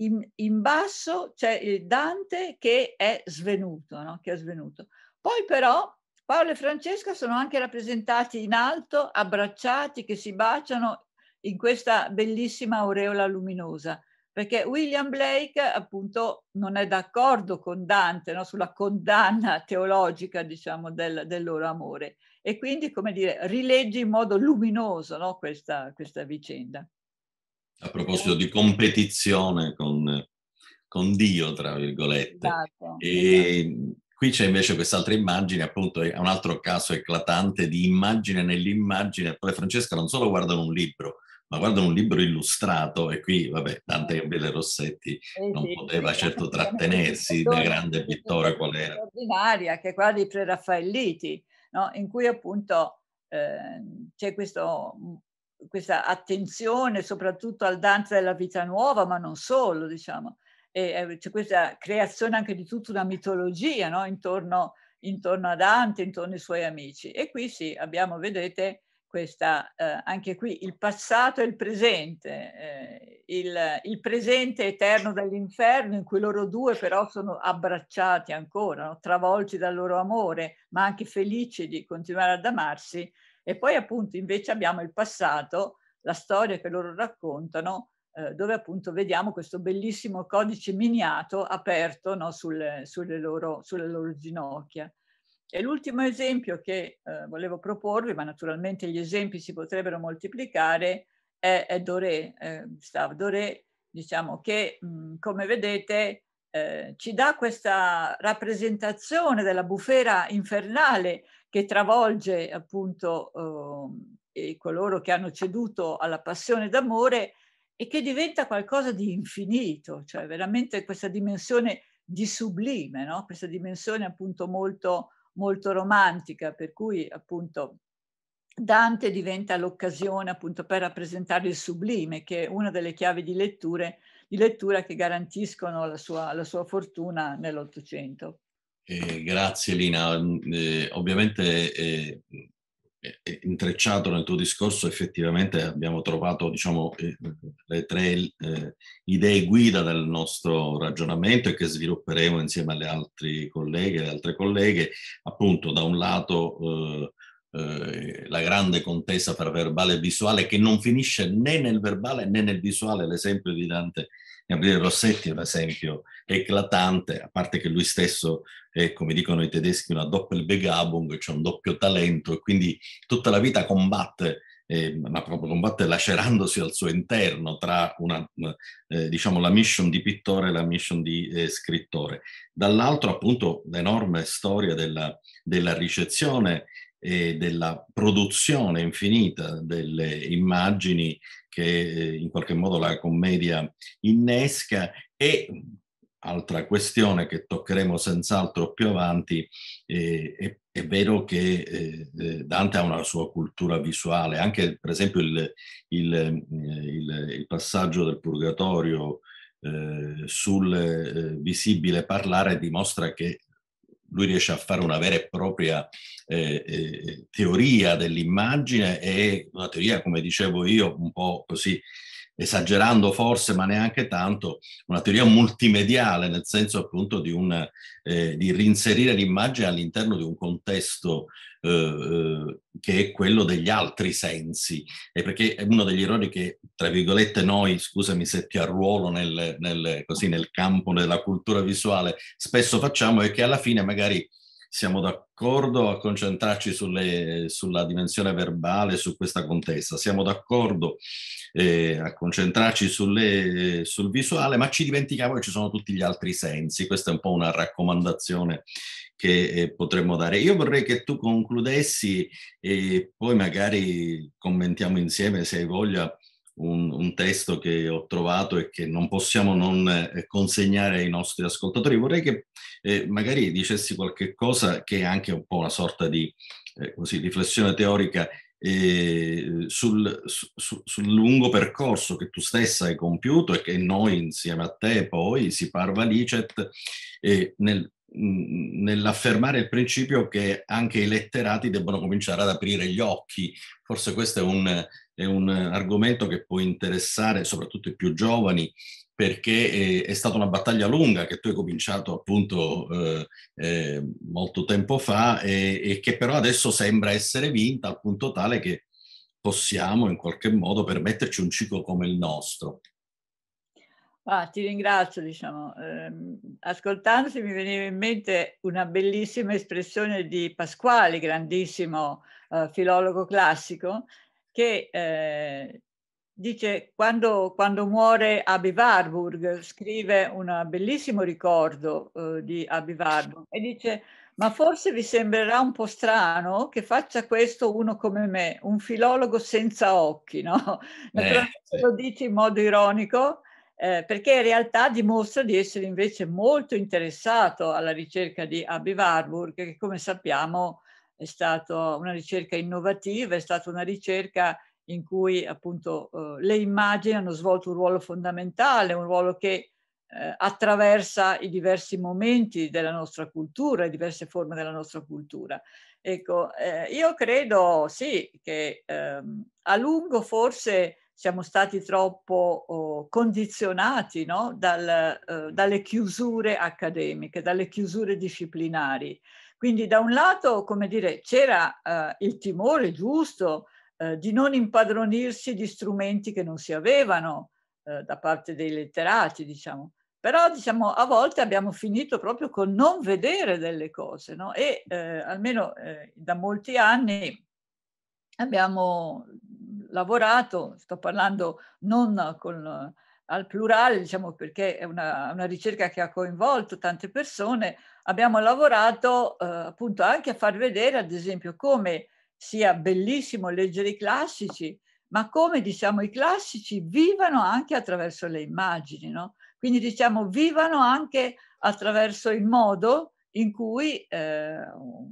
in, in, basso c'è il eh, Dante che è svenuto, no? che è svenuto. Poi però Paolo e Francesca sono anche rappresentati in alto, abbracciati, che si baciano in questa bellissima aureola luminosa perché William Blake appunto non è d'accordo con Dante no? sulla condanna teologica diciamo, del, del, loro amore e quindi come dire rilegge in modo luminoso no? questa, questa, vicenda. A proposito di competizione con, con Dio, tra virgolette, esatto, e esatto. qui c'è invece quest'altra immagine, appunto è un altro caso eclatante di immagine nell'immagine, poi Francesca non solo guardano un libro, ma guarda un libro illustrato e qui, vabbè, Dante Gabriele Rossetti eh non poteva certo trattenersi da grande pittore qual era. Straordinaria, che è quella dei preraffaelliti, no? in cui appunto eh, c'è questo, questa attenzione soprattutto al Dante della vita nuova, ma non solo, diciamo. Eh, c'è questa creazione anche di tutta una mitologia no? intorno, intorno a Dante, intorno ai suoi amici. E qui sì, abbiamo, vedete, questa, eh, anche qui il passato e il presente, eh, il, il, presente eterno dall'inferno in cui loro due però sono abbracciati ancora, no? travolti dal loro amore, ma anche felici di continuare ad amarsi. E poi appunto invece abbiamo il passato, la storia che loro raccontano, eh, dove appunto vediamo questo bellissimo codice miniato aperto no? Sul, sulle, loro, sulle loro ginocchia. E l'ultimo esempio che eh, volevo proporvi, ma naturalmente gli esempi si potrebbero moltiplicare, è, è Doré, eh, Gustave Doré, diciamo che mh, mm, come vedete eh, ci dà questa rappresentazione della bufera infernale che travolge appunto eh, coloro che hanno ceduto alla passione d'amore e che diventa qualcosa di infinito, cioè veramente questa dimensione di sublime, no? questa dimensione appunto molto molto romantica, per cui appunto Dante diventa l'occasione appunto per rappresentare il sublime, che è una delle chiavi di, letture, di lettura che garantiscono la sua, la sua fortuna nell'Ottocento. Eh, grazie Lina, mm, eh, ovviamente eh, intrecciato nel tuo discorso, effettivamente abbiamo trovato diciamo, eh, le tre eh, idee guida del nostro ragionamento e che svilupperemo insieme alle altre colleghe e altre colleghe. Appunto, da un lato eh, eh, la grande contesa tra verbale e visuale che non finisce né nel verbale né nel visuale, l'esempio di Dante Gabriele Rossetti è un esempio eclatante, a parte che lui stesso è, come dicono i tedeschi, una Doppelbegabung, cioè un doppio talento, e quindi tutta la vita combatte eh, ma proprio combatte lacerandosi al suo interno tra una, eh, diciamo, la mission di pittore e la mission di eh, scrittore. Dall'altro appunto l'enorme storia della, della ricezione e della produzione infinita delle immagini che eh, in qualche modo la commedia innesca e altra questione che toccheremo senz'altro più avanti, eh, è, è, vero che eh, eh Dante ha una sua cultura visuale, anche per esempio il, il, eh, il, il passaggio del Purgatorio sul visibile parlare dimostra che lui riesce a fare una vera e propria eh, eh, teoria dell'immagine e una teoria, come dicevo io, un po' così esagerando forse, ma neanche tanto, una teoria multimediale, nel senso appunto di, un, eh, di rinserire l'immagine all'interno di un contesto eh, eh, che è quello degli altri sensi. E perché è uno degli errori che, tra virgolette, noi, scusami se ti arruolo nel, nel, così, nel campo della cultura visuale, spesso facciamo è che alla fine magari siamo d'accordo a concentrarci sulle, sulla dimensione verbale, su questa contessa, siamo d'accordo eh, a concentrarci sulle, sul visuale, ma ci dimentichiamo che ci sono tutti gli altri sensi. Questa è un po' una raccomandazione che eh, potremmo dare. Io vorrei che tu concludessi e poi magari commentiamo insieme se hai voglia un, un, testo che ho trovato e che non possiamo non eh, consegnare ai nostri ascoltatori. Vorrei che eh, magari dicessi qualche cosa che è anche un po' una sorta di eh, così, riflessione teorica eh, sul, su, sul, lungo percorso che tu stessa hai compiuto e che noi insieme a te poi si parva licet eh, nel, nell'affermare il principio che anche i letterati debbano cominciare ad aprire gli occhi. Forse questo è un, è un argomento che può interessare soprattutto i più giovani perché è, stata una battaglia lunga che tu hai cominciato appunto eh, eh, molto tempo fa e, e, che però adesso sembra essere vinta al punto tale che possiamo in qualche modo permetterci un ciclo come il nostro. Ah, ti ringrazio, diciamo. Eh, ascoltandosi mi veniva in mente una bellissima espressione di Pasquali, grandissimo eh, filologo classico, che eh, dice quando, quando, muore Abi Warburg, scrive un bellissimo ricordo eh, di Abi Warburg e dice ma forse vi sembrerà un po' strano che faccia questo uno come me, un filologo senza occhi, no? Eh, Naturalmente eh, lo dice in modo ironico, eh, perché in realtà dimostra di essere invece molto interessato alla ricerca di Abi Warburg, che come sappiamo è stata una ricerca innovativa, è stata una ricerca in cui appunto eh, le immagini hanno svolto un ruolo fondamentale, un ruolo che eh, attraversa i diversi momenti della nostra cultura, le diverse forme della nostra cultura. Ecco, eh, io credo sì che ehm, a lungo forse siamo stati troppo oh, condizionati no? Dal, eh, dalle chiusure accademiche, dalle chiusure disciplinari. Quindi da un lato, come dire, c'era eh, il timore giusto eh, di non impadronirsi di strumenti che non si avevano eh, da parte dei letterati, diciamo. Però diciamo, a volte abbiamo finito proprio con non vedere delle cose, no? E eh, almeno eh, da molti anni abbiamo lavorato, sto parlando non con, al plurale, diciamo perché è una, una, ricerca che ha coinvolto tante persone, abbiamo lavorato eh, appunto anche a far vedere ad esempio come sia bellissimo leggere i classici, ma come diciamo i classici vivano anche attraverso le immagini, no? Quindi diciamo vivano anche attraverso il modo in cui eh,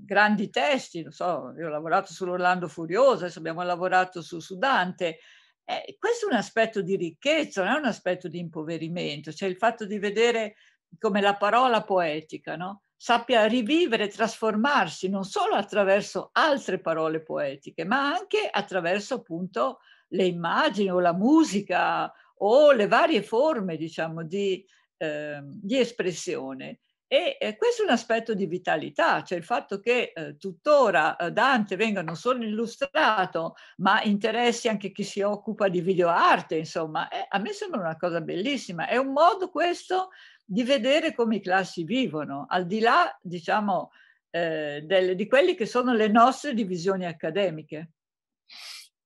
grandi testi, non so, io ho lavorato sull'Orlando Furioso, adesso abbiamo lavorato su, su Dante, eh, questo è un aspetto di ricchezza, non è un aspetto di impoverimento, cioè il fatto di vedere come la parola poetica no? sappia rivivere, trasformarsi non solo attraverso altre parole poetiche, ma anche attraverso appunto le immagini o la musica o le varie forme, diciamo, di, eh, di espressione e eh, questo è un aspetto di vitalità, cioè il fatto che eh, tuttora eh, Dante venga non solo illustrato, ma interessi anche chi si occupa di videoarte, insomma, eh, a me sembra una cosa bellissima. È un modo questo di vedere come i classi vivono, al di là, diciamo, delle, di quelle che sono le nostre divisioni accademiche.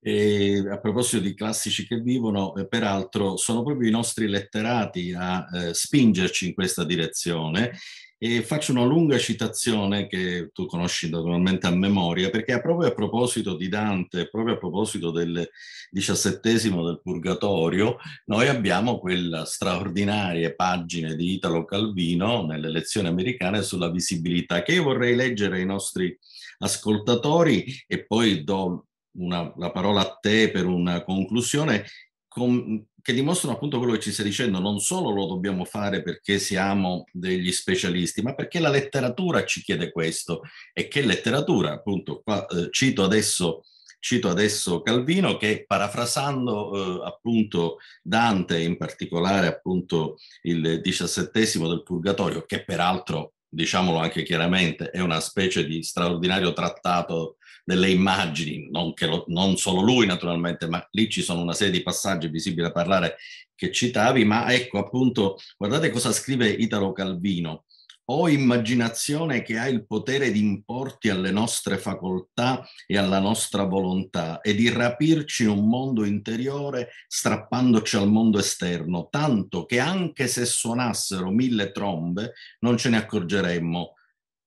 E a proposito di classici che vivono, eh, peraltro sono proprio i nostri letterati a eh, spingerci in questa direzione e faccio una lunga citazione che tu conosci naturalmente a memoria perché proprio a proposito di Dante, proprio a proposito del diciassettesimo del Purgatorio, noi abbiamo quella straordinaria pagina di Italo Calvino nelle lezioni americane sulla visibilità che io vorrei leggere ai nostri ascoltatori e poi do una, la parola a te per una conclusione con, che dimostrano appunto quello che ci stai dicendo, non solo lo dobbiamo fare perché siamo degli specialisti, ma perché la letteratura ci chiede questo e che letteratura, appunto, qua, eh, cito, adesso, cito, adesso, Calvino che parafrasando eh, appunto Dante, in particolare appunto il diciassettesimo del Purgatorio, che peraltro diciamolo anche chiaramente, è una specie di straordinario trattato delle immagini, non, lo, non, solo lui naturalmente, ma lì ci sono una serie di passaggi visibili da parlare che citavi, ma ecco appunto, guardate cosa scrive Italo Calvino o immaginazione che ha il potere di importi alle nostre facoltà e alla nostra volontà e di rapirci in un mondo interiore strappandoci al mondo esterno, tanto che anche se suonassero mille trombe non ce ne accorgeremmo.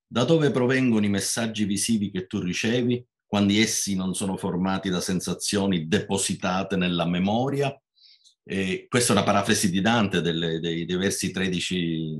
Da dove provengono i messaggi visivi che tu ricevi quando essi non sono formati da sensazioni depositate nella memoria? E eh, questa è una parafrasi di Dante delle, dei, dei versi 13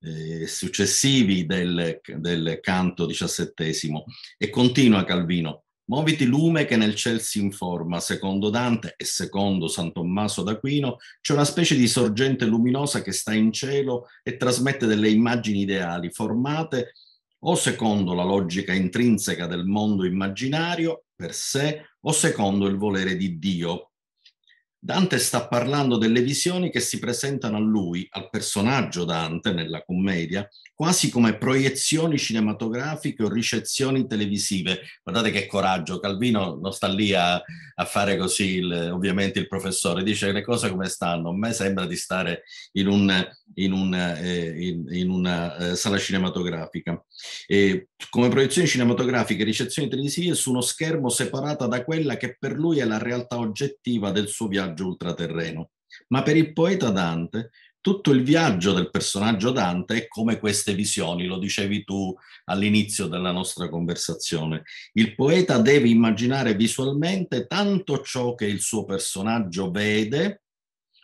eh, successivi del, del canto diciassettesimo e continua Calvino. Muoviti lume che nel ciel si informa, secondo Dante e secondo San Tommaso d'Aquino, c'è una specie di sorgente luminosa che sta in cielo e trasmette delle immagini ideali formate o secondo la logica intrinseca del mondo immaginario per sé o secondo il volere di Dio Dante sta parlando delle visioni che si presentano a lui, al personaggio Dante nella commedia, quasi come proiezioni cinematografiche o ricezioni televisive. Guardate che coraggio, Calvino non sta lì a, a fare così, il, ovviamente il professore, dice le cose come stanno, a me sembra di stare in, un, in, un, eh, in, in una eh, sala cinematografica. E come proiezioni cinematografiche, ricezioni televisive su uno schermo separata da quella che per lui è la realtà oggettiva del suo viaggio ultraterreno. Ma per il poeta Dante tutto il viaggio del personaggio Dante è come queste visioni, lo dicevi tu all'inizio della nostra conversazione. Il poeta deve immaginare visualmente tanto ciò che il suo personaggio vede,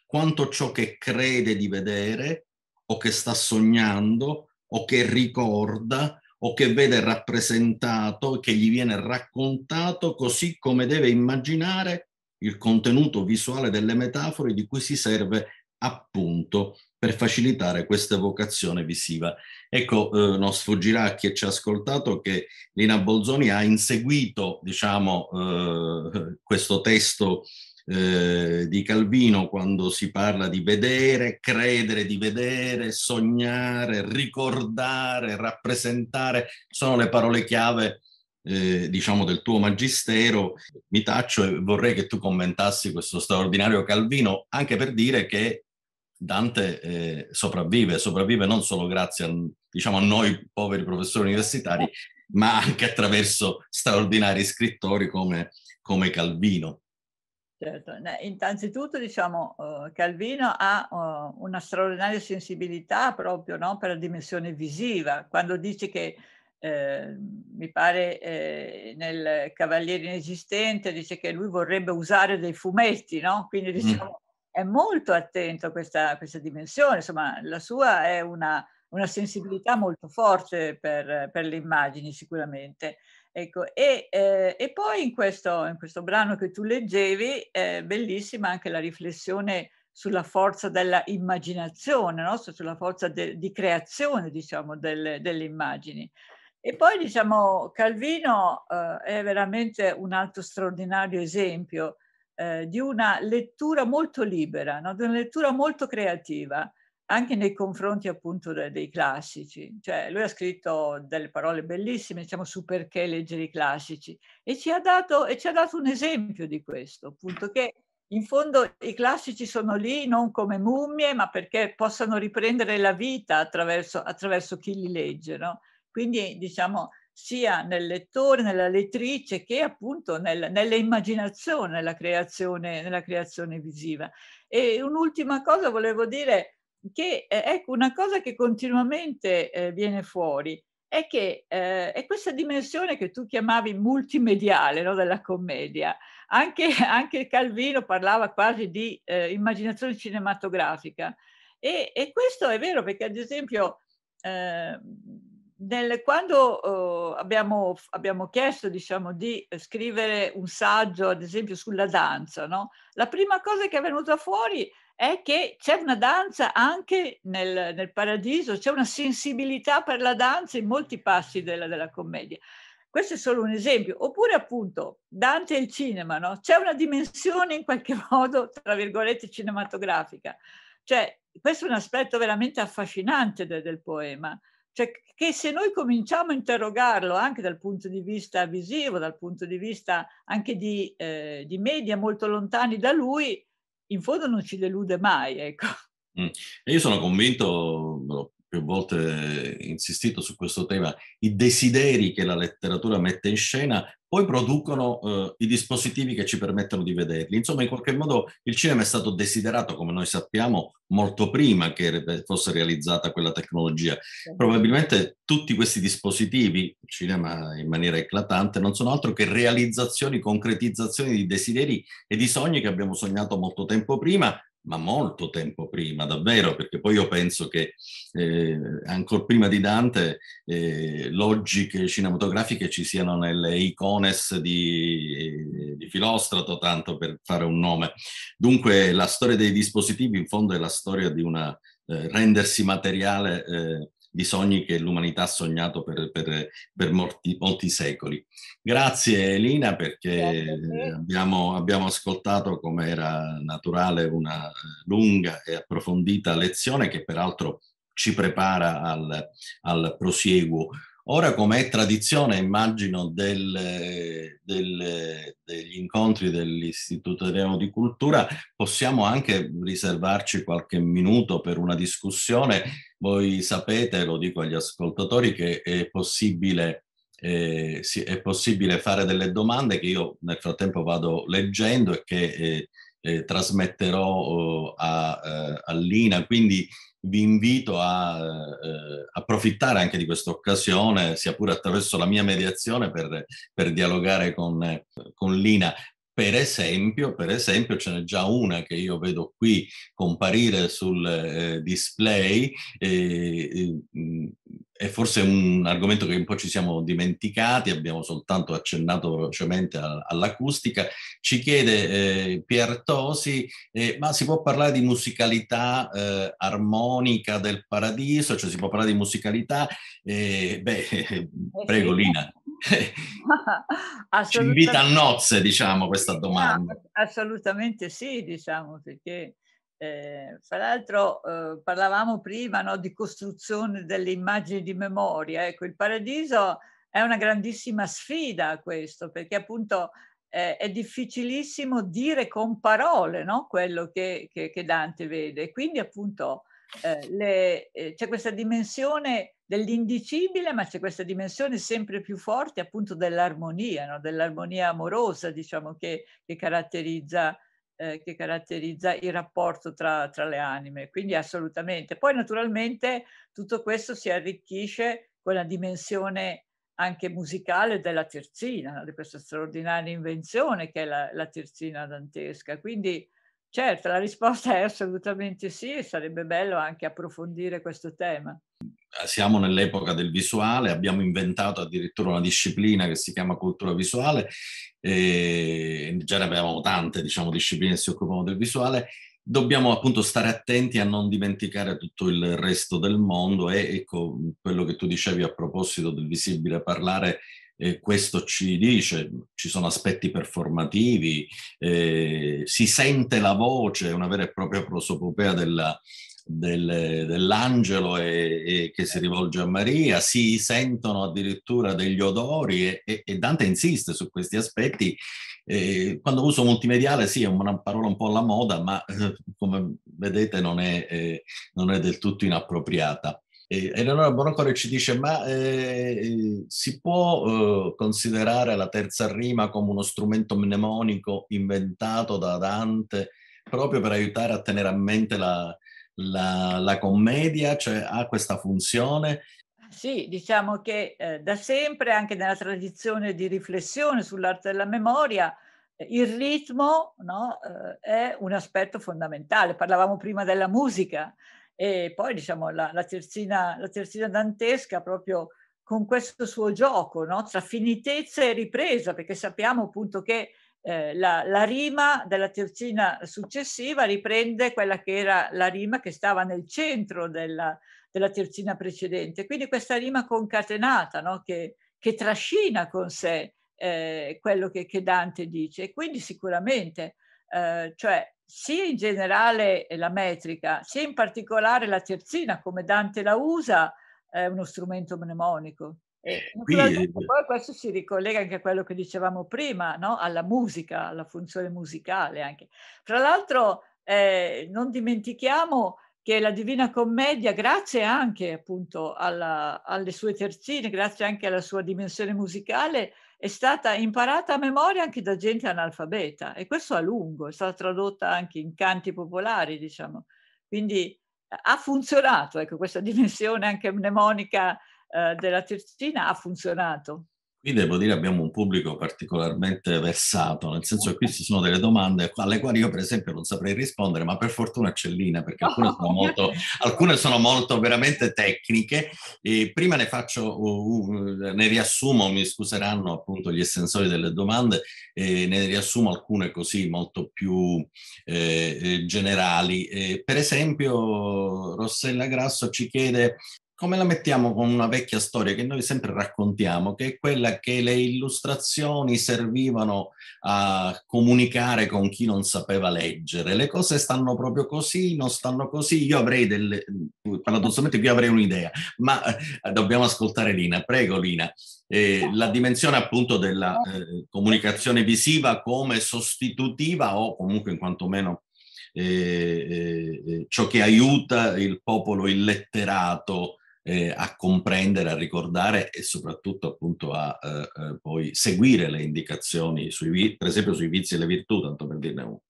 quanto ciò che crede di vedere o che sta sognando o che ricorda o che vede rappresentato, che gli viene raccontato, così come deve immaginare il contenuto visuale delle metafore di cui si serve appunto per facilitare questa evocazione visiva. Ecco, eh, non sfuggirà a chi ci ha ascoltato che Lina Bolzoni ha inseguito, diciamo, eh, questo testo eh, di Calvino quando si parla di vedere, credere di vedere, sognare, ricordare, rappresentare, sono le parole chiave eh, diciamo del tuo magistero. Mi taccio e vorrei che tu commentassi questo straordinario Calvino anche per dire che Dante eh, sopravvive, sopravvive non solo grazie a, diciamo, a noi poveri professori universitari, ma anche attraverso straordinari scrittori come, come Calvino. Certo, innanzitutto diciamo uh, Calvino ha uh, una straordinaria sensibilità proprio no, per la dimensione visiva, quando dice che eh, mi pare eh, nel Cavaliere Inesistente dice che lui vorrebbe usare dei fumetti, no? quindi mm. diciamo è molto attento a questa, a questa dimensione, insomma la sua è una, una sensibilità molto forte per, per le immagini sicuramente. Ecco, e, eh, e, poi in questo, in questo, brano che tu leggevi è bellissima anche la riflessione sulla forza della immaginazione, no? sulla forza de, di creazione diciamo, delle, delle, immagini. E poi diciamo, Calvino eh, è veramente un altro straordinario esempio eh, di una lettura molto libera, no? di una lettura molto creativa, anche nei confronti appunto de dei classici. Cioè, lui ha scritto delle parole bellissime, diciamo su perché leggere i classici, e ci ha dato, ci ha dato un esempio di questo, appunto, che in fondo i classici sono lì non come mummie, ma perché possano riprendere la vita attraverso, attraverso chi li legge. No? Quindi diciamo sia nel lettore, nella lettrice che appunto nel, nell'immaginazione, nella creazione, nella creazione visiva. E un'ultima cosa volevo dire che eh, ecco una cosa che continuamente eh, viene fuori è che eh, è questa dimensione che tu chiamavi multimediale no, della commedia. Anche, anche, Calvino parlava quasi di eh, immaginazione cinematografica e, e, questo è vero perché ad esempio eh, nel, quando eh, abbiamo, abbiamo, chiesto diciamo, di eh, scrivere un saggio, ad esempio, sulla danza, no? la prima cosa che è venuta fuori è che c'è una danza anche nel, nel paradiso, c'è una sensibilità per la danza in molti passi della, della commedia. Questo è solo un esempio. Oppure appunto Dante e il cinema, no? C'è una dimensione in qualche modo, tra virgolette, cinematografica. Cioè, questo è un aspetto veramente affascinante del, del poema. Cioè che se noi cominciamo a interrogarlo anche dal punto di vista visivo, dal punto di vista anche di, eh, di media molto lontani da lui, in fondo non ci delude mai, ecco. Mm. io sono convinto, più volte insistito su questo tema, i desideri che la letteratura mette in scena poi producono eh, i dispositivi che ci permettono di vederli. Insomma, in qualche modo il cinema è stato desiderato, come noi sappiamo, molto prima che fosse realizzata quella tecnologia. Probabilmente tutti questi dispositivi, il cinema in maniera eclatante, non sono altro che realizzazioni, concretizzazioni di desideri e di sogni che abbiamo sognato molto tempo prima, ma molto tempo prima, davvero, perché poi io penso che eh, ancora prima di Dante eh, logiche cinematografiche ci siano nelle icones di, eh, di, Filostrato, tanto per fare un nome. Dunque la storia dei dispositivi in fondo è la storia di una eh, rendersi materiale eh, di sogni che l'umanità ha sognato per, per, per molti, molti, secoli. Grazie Elina perché Grazie abbiamo, abbiamo, ascoltato come era naturale una lunga e approfondita lezione che peraltro ci prepara al, al prosieguo Ora, come è tradizione, immagino, del, del, degli incontri dell'Istituto Italiano di Cultura, possiamo anche riservarci qualche minuto per una discussione. Voi sapete, lo dico agli ascoltatori, che è possibile, eh, è possibile fare delle domande che io nel frattempo vado leggendo e che eh, Oh, eh, trasmetterò eh, a, a, Lina, quindi vi invito a eh, approfittare anche di questa occasione, sia pure attraverso la mia mediazione, per, per dialogare con, con Lina. Per esempio, per esempio, ce n'è già una che io vedo qui comparire sul eh, display, eh, è forse un argomento che un po' ci siamo dimenticati, abbiamo soltanto accennato velocemente all'acustica, ci chiede eh, Pier Tosi, eh, ma si può parlare di musicalità eh, armonica del paradiso, cioè si può parlare di musicalità? Eh, beh, eh, prego Lina. ci invita a nozze, diciamo, questa domanda. assolutamente sì, diciamo, perché eh, fra l'altro eh, parlavamo prima no, di costruzione delle immagini di memoria, ecco il paradiso è una grandissima sfida questo perché appunto eh, è difficilissimo dire con parole no, quello che, che, che, Dante vede, quindi appunto eh, le, eh, c'è questa dimensione dell'indicibile ma c'è questa dimensione sempre più forte appunto dell'armonia, no, dell'armonia amorosa diciamo che, che caratterizza eh, che caratterizza il rapporto tra, tra le anime, quindi assolutamente. Poi naturalmente tutto questo si arricchisce con la dimensione anche musicale della terzina, di questa straordinaria invenzione che è la, la, terzina dantesca. Quindi, certo, la risposta è assolutamente sì e sarebbe bello anche approfondire questo tema siamo nell'epoca del visuale, abbiamo inventato addirittura una disciplina che si chiama cultura visuale, e già ne avevamo tante diciamo, discipline che si occupano del visuale, dobbiamo appunto stare attenti a non dimenticare tutto il resto del mondo e ecco quello che tu dicevi a proposito del visibile parlare, eh, questo ci dice, ci sono aspetti performativi, eh, si sente la voce, è una vera e propria prosopopea della, del, dell'angelo e, e, che si rivolge a Maria, si sentono addirittura degli odori e, e, e Dante insiste su questi aspetti. Eh, quando uso multimediale sì è una parola un po' alla moda, ma eh, come vedete non è, eh, non è, del tutto inappropriata. Eleonora Bonocore ci dice ma eh, si può eh, considerare la terza rima come uno strumento mnemonico inventato da Dante proprio per aiutare a tenere a mente la, la, la commedia cioè, ha questa funzione? Ah, sì, diciamo che eh, da sempre, anche nella tradizione di riflessione sull'arte della memoria, eh, il ritmo no, eh, è un aspetto fondamentale. Parlavamo prima della musica e poi diciamo la, la, terzina, la terzina dantesca proprio con questo suo gioco no? tra finitezza e ripresa, perché sappiamo appunto che eh, la, la, rima della terzina successiva riprende quella che era la rima che stava nel centro della, della terzina precedente. Quindi questa rima concatenata no? che, che, trascina con sé eh, quello che, che, Dante dice. quindi sicuramente, eh, cioè sia in generale la metrica, sia in particolare la terzina come Dante la usa, è uno strumento mnemonico. Eh, qui, poi questo si ricollega anche a quello che dicevamo prima, no? alla musica, alla funzione musicale anche. Fra l'altro eh, non dimentichiamo che la Divina Commedia, grazie anche appunto alla, alle sue terzine, grazie anche alla sua dimensione musicale, è stata imparata a memoria anche da gente analfabeta e questo a lungo, è stata tradotta anche in canti popolari, diciamo. Quindi eh, ha funzionato, ecco, questa dimensione anche mnemonica eh, della Terzina ha funzionato. Qui devo dire abbiamo un pubblico particolarmente versato, nel senso che qui ci sono delle domande alle quali io per esempio non saprei rispondere, ma per fortuna c'è Lina, perché alcune, sono, molto, alcune sono molto veramente tecniche. E prima ne faccio, uh, uh, ne riassumo, mi scuseranno appunto gli estensori delle domande, e ne riassumo alcune così molto più eh, eh generali. E per esempio Rossella Grasso ci chiede come la mettiamo con una vecchia storia che noi sempre raccontiamo, che è quella che le illustrazioni servivano a comunicare con chi non sapeva leggere. Le cose stanno proprio così, non stanno così. Io avrei delle, paradossalmente qui avrei un'idea, ma eh, dobbiamo ascoltare Lina. Prego Lina. Eh, la dimensione appunto della eh, comunicazione visiva come sostitutiva o comunque in quantomeno eh, eh, eh, ciò che aiuta il popolo illetterato eh, a comprendere, a ricordare e soprattutto appunto a eh, eh poi seguire le indicazioni, sui, per esempio sui vizi e le virtù, tanto per dirne uno.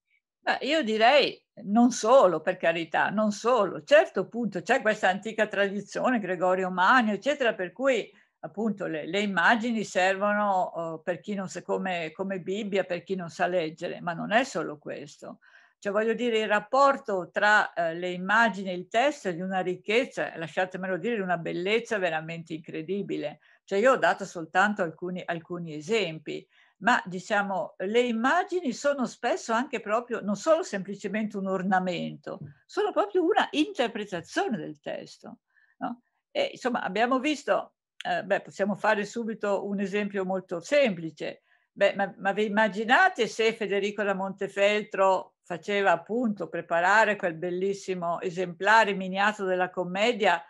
Ma io direi non solo, per carità, non solo. Certo appunto, c'è questa antica tradizione, Gregorio Magno, eccetera, per cui appunto le, le immagini servono uh, per chi non sa come, come Bibbia, per chi non sa leggere, ma non è solo questo. Cioè voglio dire il rapporto tra eh, le immagini e il testo è di una ricchezza, lasciatemelo dire, di una bellezza veramente incredibile. Cioè io ho dato soltanto alcuni, alcuni esempi, ma diciamo le immagini sono spesso anche proprio, non solo semplicemente un ornamento, sono proprio una interpretazione del testo. No? E, insomma abbiamo visto, eh, beh, possiamo fare subito un esempio molto semplice, Beh, ma, ma, vi immaginate se Federico da Montefeltro faceva appunto preparare quel bellissimo esemplare miniato della commedia,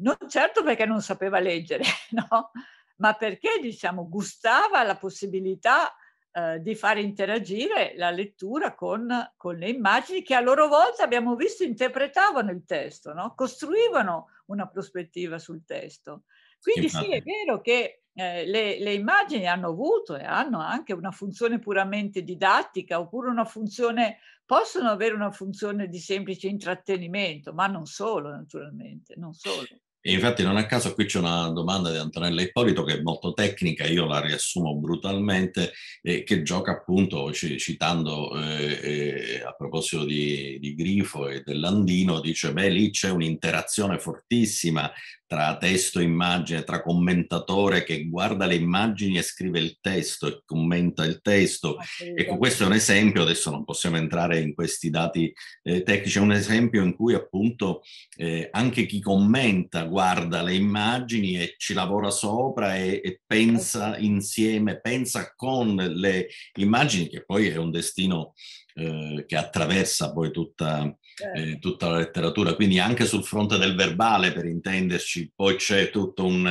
non certo perché non sapeva leggere, no? ma perché diciamo gustava la possibilità eh, di fare interagire la lettura con, con, le immagini che a loro volta abbiamo visto interpretavano il testo, no? costruivano una prospettiva sul testo. Quindi sì, è vero che eh, le, le, immagini hanno avuto e hanno anche una funzione puramente didattica oppure una funzione, possono avere una funzione di semplice intrattenimento, ma non solo naturalmente, non solo. E infatti non a caso qui c'è una domanda di Antonella Ippolito che è molto tecnica, io la riassumo brutalmente, eh, che gioca appunto citando eh, eh, a proposito di, di Grifo e dell'Andino, dice beh lì c'è un'interazione fortissima tra testo e immagine, tra commentatore che guarda le immagini e scrive il testo e commenta il testo. Ecco, questo è un esempio, adesso non possiamo entrare in questi dati eh, tecnici, è un esempio in cui appunto eh, anche chi commenta guarda le immagini e ci lavora sopra e, e pensa insieme, pensa con le immagini, che poi è un destino eh, che attraversa poi tutta Certo. eh, tutta la letteratura. Quindi anche sul fronte del verbale, per intenderci, poi c'è tutto un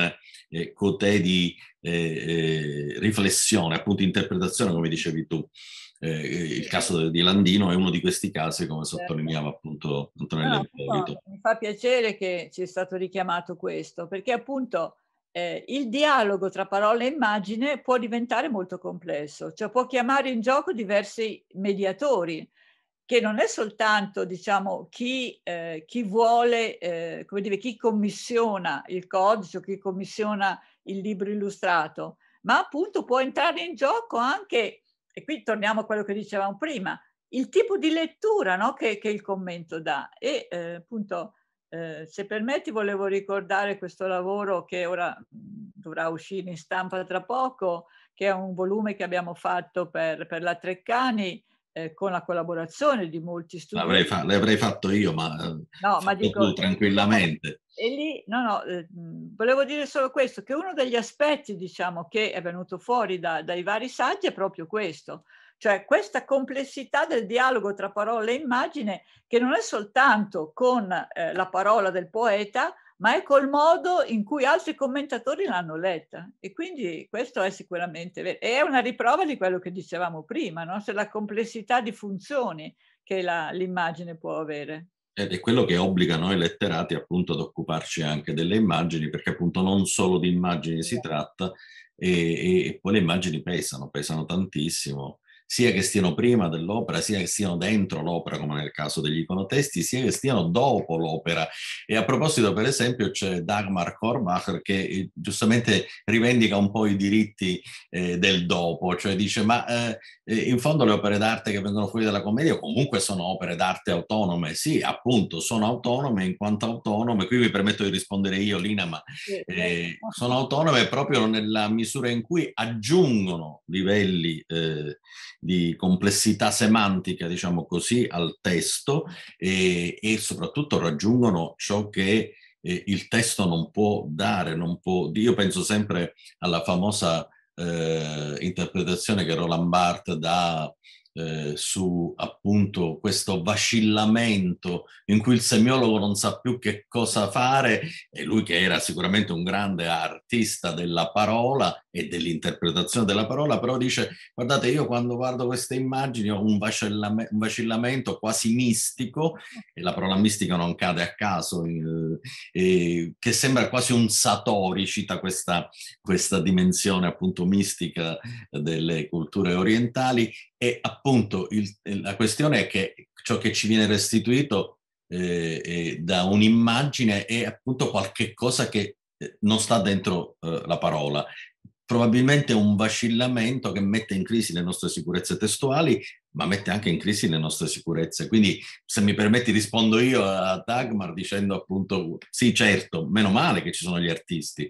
eh, cotè di eh, eh, riflessione, appunto interpretazione, come dicevi tu. Eh, eh, il caso di Landino è uno di questi casi, come certo. sottolineava appunto Antonello. No, no, mi fa piacere che ci sia stato richiamato questo, perché appunto eh, il dialogo tra parola e immagine può diventare molto complesso, cioè può chiamare in gioco diversi mediatori che non è soltanto diciamo, chi, eh, chi vuole, eh, come dire, chi commissiona il codice, chi commissiona il libro illustrato, ma appunto può entrare in gioco anche, e qui torniamo a quello che dicevamo prima, il tipo di lettura no, che, che, il commento dà. E eh, appunto, eh, se permetti, volevo ricordare questo lavoro che ora mm, dovrà uscire in stampa tra poco, che è un volume che abbiamo fatto per, per la Treccani, eh, con la collaborazione di molti studenti. L'avrei, fa- l'avrei fatto io, ma, eh, no, fatto ma dico, tranquillamente. E lì, no, no, eh, volevo dire solo questo, che uno degli aspetti, diciamo, che è venuto fuori da, dai vari saggi è proprio questo, cioè questa complessità del dialogo tra parola e immagine, che non è soltanto con eh, la parola del poeta, ma è col modo in cui altri commentatori l'hanno letta. E quindi questo è sicuramente vero. E è una riprova di quello che dicevamo prima, no? sulla complessità di funzioni che la, l'immagine può avere. Ed è quello che obbliga noi letterati appunto ad occuparci anche delle immagini, perché appunto non solo di immagini si certo. tratta, e, e poi le immagini pesano, pesano tantissimo sia che stiano prima dell'opera, sia che stiano dentro l'opera, come nel caso degli iconotesti, sia che stiano dopo l'opera. E a proposito, per esempio, c'è Dagmar Kormacher che eh, giustamente rivendica un po' i diritti eh, del dopo, cioè dice ma eh, eh, in fondo le opere d'arte che vengono fuori dalla commedia comunque sono opere d'arte autonome, sì, appunto, sono autonome in quanto autonome, qui mi permetto di rispondere io, Lina, ma eh, sono autonome proprio nella misura in cui aggiungono livelli di complessità semantica, diciamo così, al testo e, e soprattutto raggiungono ciò che eh, il testo non può dare, non può... Io penso sempre alla famosa eh, interpretazione che Roland Barthes dà eh, su appunto questo vacillamento in cui il semiologo non sa più che cosa fare e lui che era sicuramente un grande artista della parola e dell'interpretazione della parola, però dice guardate io quando guardo queste immagini ho un, vacillame, un vacillamento quasi mistico e la parola mistica non cade a caso, eh, eh, che sembra quasi un satori, cita questa, questa dimensione appunto mistica delle culture orientali e appunto il, la questione è che ciò che ci viene restituito eh, eh da un'immagine è appunto qualche cosa che eh, non sta dentro eh, la parola. Probabilmente un vacillamento che mette in crisi le nostre sicurezze testuali, ma mette anche in crisi le nostre sicurezze. Quindi, se mi permetti, rispondo io a Dagmar dicendo appunto: sì, certo, meno male che ci sono gli artisti.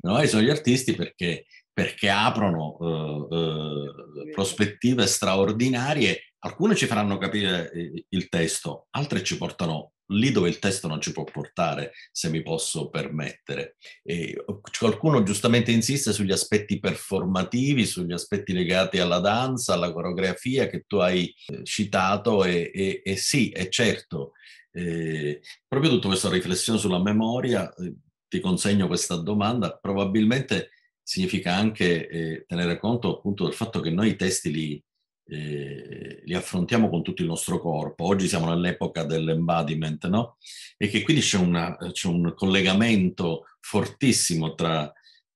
Meno male che ci sono gli artisti perché perché aprono eh, eh, prospettive straordinarie, alcune ci faranno capire eh, il testo, altre ci portano lì dove il testo non ci può portare, se mi posso permettere. E qualcuno giustamente insiste sugli aspetti performativi, sugli aspetti legati alla danza, alla coreografia che tu hai eh, citato e, e, e sì, è certo. Eh, proprio tutta questa riflessione sulla memoria, eh, ti consegno questa domanda, probabilmente significa anche eh, tenere conto appunto del fatto che noi i testi li, eh, li affrontiamo con tutto il nostro corpo. Oggi siamo nell'epoca dell'embodiment, no? E che quindi c'è, una, c'è un collegamento fortissimo tra,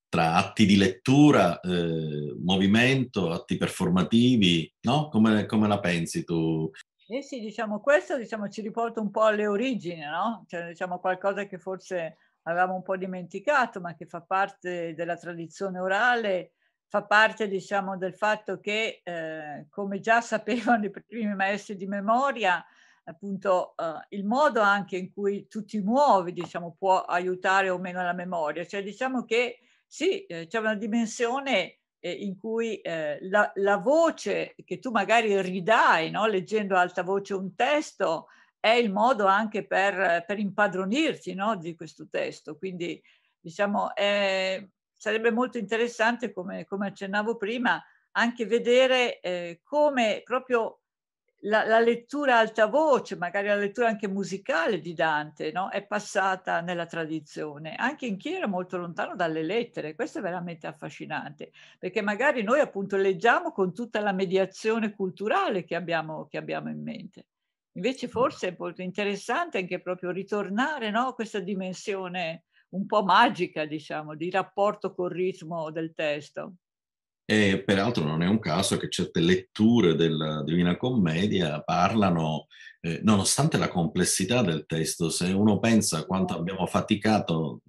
tra atti di lettura, eh, movimento, atti performativi, no? Come, come la pensi tu? Eh sì, diciamo, questo diciamo, ci riporta un po' alle origini, no? Cioè, diciamo, qualcosa che forse avevamo un po' dimenticato, ma che fa parte della tradizione orale, fa parte diciamo, del fatto che, eh, come già sapevano i primi maestri di memoria, appunto eh, il modo anche in cui tu ti muovi diciamo, può aiutare o meno la memoria. Cioè diciamo che sì, eh, c'è una dimensione eh, in cui eh, la, la, voce che tu magari ridai no? leggendo a alta voce un testo è il modo anche per, per impadronirci no, di questo testo. Quindi diciamo, è, sarebbe molto interessante, come, come, accennavo prima, anche vedere eh, come proprio la, la, lettura alta voce, magari la lettura anche musicale di Dante, no? è passata nella tradizione, anche in chi era molto lontano dalle lettere. Questo è veramente affascinante, perché magari noi appunto leggiamo con tutta la mediazione culturale che abbiamo, che abbiamo in mente. Invece forse è molto interessante anche proprio ritornare no, a questa dimensione un po' magica, diciamo, di rapporto col ritmo del testo. E peraltro non è un caso che certe letture della Divina Commedia parlano, eh, nonostante la complessità del testo, se uno pensa quanto abbiamo faticato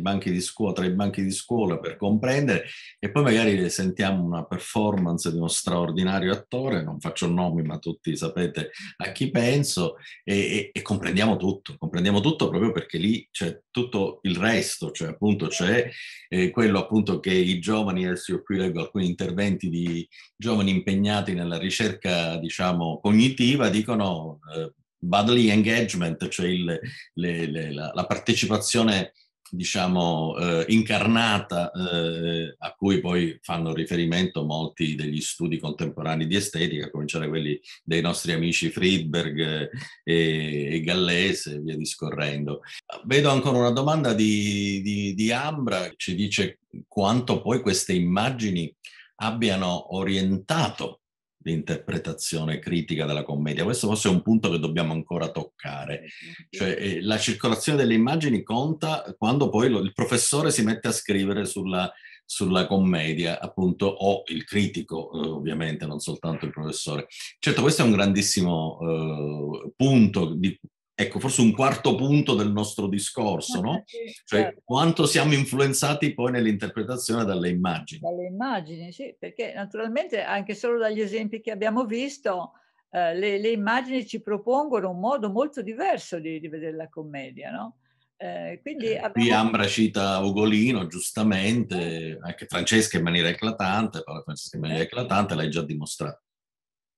banchi scuola, tra i banchi di scuola per comprendere e poi magari sentiamo una performance di uno straordinario attore, non faccio nomi ma tutti sapete a chi penso e, e, e comprendiamo tutto, comprendiamo tutto proprio perché lì c'è tutto il resto, cioè appunto c'è eh, quello appunto che i giovani, adesso io qui leggo alcuni interventi di giovani impegnati nella ricerca diciamo cognitiva dicono eh, bodily engagement, cioè il, le, le, la, la partecipazione diciamo, eh, incarnata eh, a cui poi fanno riferimento molti degli studi contemporanei di estetica, a cominciare quelli dei nostri amici Friedberg eh, e, e Gallese e via discorrendo. Vedo ancora una domanda di, di, di Ambra ci dice quanto poi queste immagini abbiano orientato l'interpretazione critica della commedia. Questo forse è un punto che dobbiamo ancora toccare. Cioè, eh, la circolazione delle immagini conta quando poi lo, il professore si mette a scrivere sulla, sulla commedia, appunto, o il critico, eh, ovviamente, non soltanto il professore. Certo, questo è un grandissimo eh, punto di, ecco, forse un quarto punto del nostro discorso, no? Cioè certo. quanto siamo influenzati poi nell'interpretazione dalle immagini. Dalle immagini, sì, perché naturalmente anche solo dagli esempi che abbiamo visto, eh, le, le, immagini ci propongono un modo molto diverso di, di vedere la commedia, no? Eh, quindi eh, abbiamo... Qui Ambra cita Ugolino, giustamente, esatto. anche Francesca in maniera eclatante, parla Francesca in maniera eh. eclatante, l'hai già dimostrato.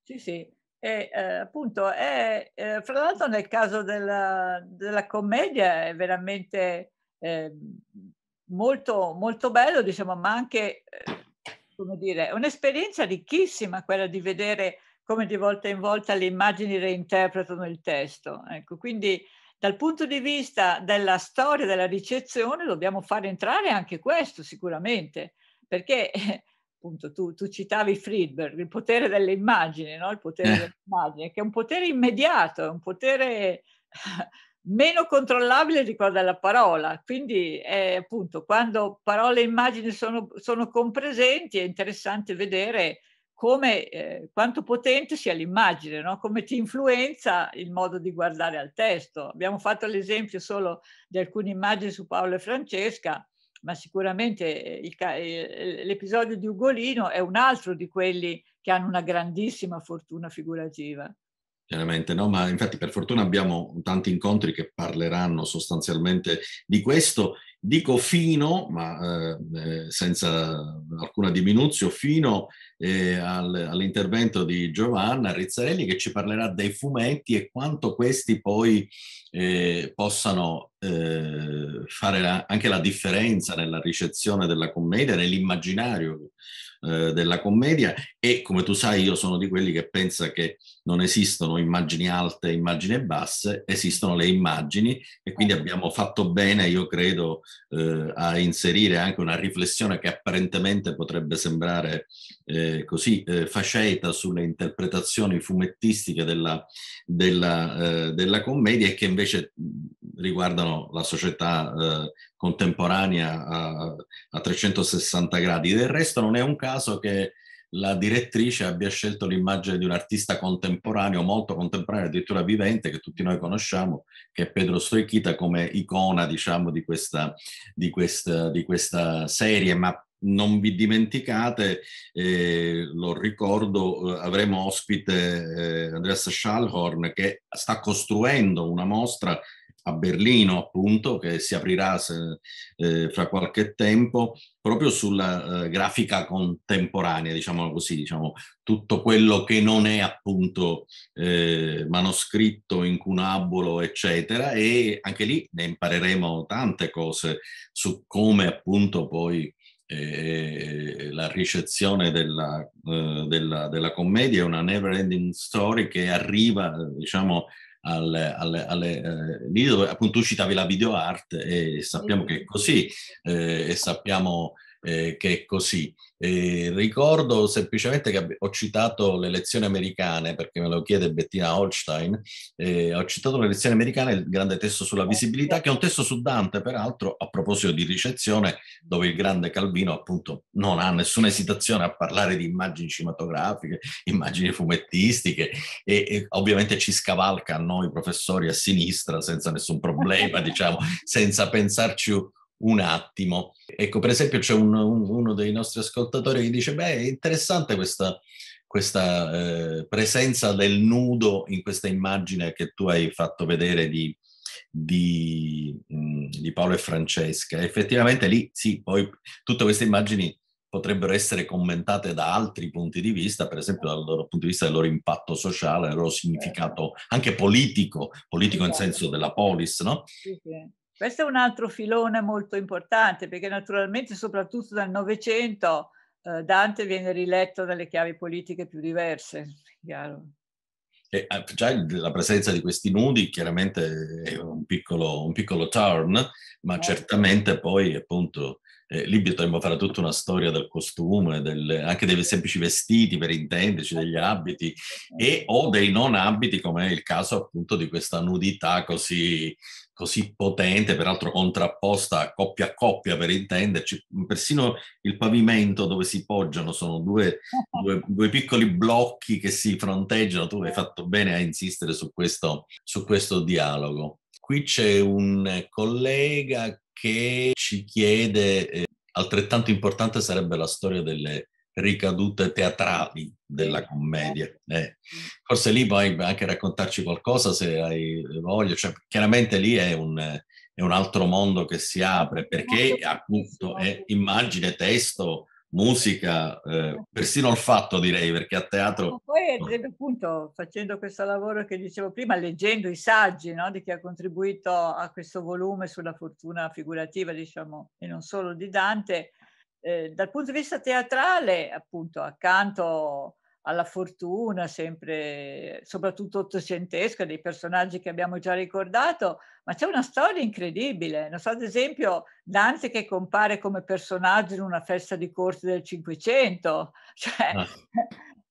Sì, sì. E eh, appunto, è, eh, fra l'altro nel caso della, della commedia è veramente eh, molto, molto bello, diciamo, ma anche, come dire, un'esperienza ricchissima quella di vedere come di volta in volta le immagini reinterpretano il testo. Ecco, quindi dal punto di vista della storia, della ricezione, dobbiamo far entrare anche questo sicuramente, perché appunto tu, tu, citavi Friedberg, il potere delle immagini, no? il potere eh. delle che è un potere immediato, è un potere meno controllabile di quello della parola. Quindi è, appunto quando parole e immagini sono, sono compresenti è interessante vedere come, eh, quanto potente sia l'immagine, no? come ti influenza il modo di guardare al testo. Abbiamo fatto l'esempio solo di alcune immagini su Paolo e Francesca, ma sicuramente eh, eh, eh, l'episodio di Ugolino è un altro di quelli che hanno una grandissima fortuna figurativa chiaramente, no? ma infatti per fortuna abbiamo tanti incontri che parleranno sostanzialmente di questo, dico fino, ma eh, eh senza alcuna diminuzio, fino eh, al, all'intervento di Giovanna Rizzarelli che ci parlerà dei fumetti e quanto questi poi eh, possano eh, fare la, anche la differenza nella ricezione della commedia, nell'immaginario eh, della commedia e come tu sai io sono di quelli che pensa che non esistono immagini alte e immagini basse, esistono le immagini e quindi ecco. abbiamo fatto bene, io credo, eh, a inserire anche una riflessione che apparentemente potrebbe sembrare eh, così eh, faceta sulle interpretazioni fumettistiche della, della, eh, della commedia e che invece riguardano la società eh, contemporanea a, a 360 gradi. Del resto non è un caso che la direttrice abbia scelto l'immagine di un artista contemporaneo, molto contemporaneo, addirittura vivente, che tutti noi conosciamo, che è Pedro Stoichita, come icona diciamo, di, questa, di, questa, di questa serie, ma non vi dimenticate, eh, lo ricordo, eh, avremo ospite eh, Andreas Schallhorn che sta costruendo una mostra a Berlino, appunto, che si aprirà se, eh, fra qualche tempo, proprio sulla eh, grafica contemporanea, diciamo così, diciamo, tutto quello che non è appunto eh, manoscritto, incunabulo, eccetera, e anche lì ne impareremo tante cose su come appunto poi eh, la ricezione della, eh, della, della, commedia è una never ending story che arriva diciamo alle, alle, alle, eh, lì dove appunto uscitavi la video art e sappiamo che è così eh, e sappiamo eh, che è così. Eh, ricordo semplicemente che ho citato le lezioni americane, perché me lo chiede Bettina Holstein, eh, ho citato le lezioni americane, il grande testo sulla visibilità, che è un testo su Dante, peraltro, a proposito di ricezione, dove il grande Calvino appunto non ha nessuna esitazione a parlare di immagini cinematografiche, immagini fumettistiche e, e ovviamente ci scavalca a noi professori a sinistra senza nessun problema, diciamo, senza pensarci un attimo. Ecco, per esempio c'è un, un, uno dei nostri ascoltatori che dice, beh, è interessante questa, questa eh, presenza del nudo in questa immagine che tu hai fatto vedere di, di, mm, di Paolo e Francesca. Effettivamente lì, sì, poi tutte queste immagini potrebbero essere commentate da altri punti di vista, per esempio dal loro punto di vista del loro impatto sociale, del loro significato certo. anche politico, politico in esatto. senso della polis, no? Questo è un altro filone molto importante perché naturalmente soprattutto dal Novecento eh, Dante viene riletto dalle chiavi politiche più diverse, chiaro. E eh, già la presenza di questi nudi chiaramente è un piccolo, un piccolo turn, ma eh. certamente poi appunto eh, lì potremmo fare tutta una storia del costume, del, anche dei semplici vestiti per intenderci, degli abiti eh. e o dei non abiti come è il caso appunto di questa nudità così così potente, peraltro contrapposta coppia a coppia per intenderci, persino il pavimento dove si poggiano sono due, due, due piccoli blocchi che si fronteggiano, tu hai fatto bene a insistere su questo, su questo dialogo. Qui c'è un collega che ci chiede, eh, altrettanto importante sarebbe la storia delle ricadute teatrali della commedia. Certo. Eh, mm. forse lì puoi anche raccontarci qualcosa se hai voglia, cioè, chiaramente lì è un, è un, altro mondo che si apre perché appunto è immagine, testo, musica, eh, certo. persino il fatto direi perché a teatro... Ma poi eh, appunto facendo questo lavoro che dicevo prima, leggendo i saggi no, di chi ha contribuito a questo volume sulla fortuna figurativa, diciamo, e non solo di Dante, eh, dal punto di vista teatrale, appunto, accanto alla fortuna, sempre, soprattutto ottocentesca, dei personaggi che abbiamo già ricordato, ma c'è una storia incredibile. Non so, ad esempio, Dante che compare come personaggio in una festa di corte del Cinquecento. Cioè, no. Ah.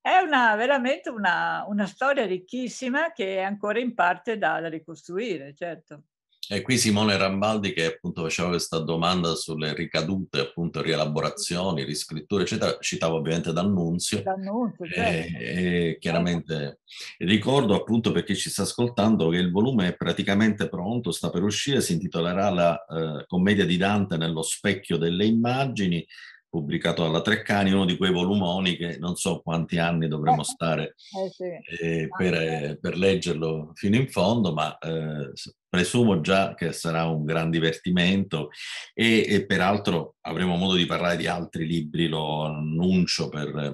È una, veramente una, una, storia ricchissima che è ancora in parte da, da ricostruire, certo. E qui Simone Rambaldi che appunto faceva questa domanda sulle ricadute, appunto rielaborazioni, riscritture, eccetera, citava ovviamente D'Annunzio. D'Annunzio, certo. e, e chiaramente ricordo appunto per chi ci sta ascoltando che il volume è praticamente pronto, sta per uscire, si intitolerà La eh, commedia di Dante nello specchio delle immagini, pubblicato dalla Treccani, uno di quei volumoni che non so quanti anni dovremo eh, stare eh sì. eh, ah, per, eh, per, leggerlo fino in fondo, ma eh, presumo già che sarà un gran divertimento e, e, peraltro avremo modo di parlare di altri libri, lo annuncio per,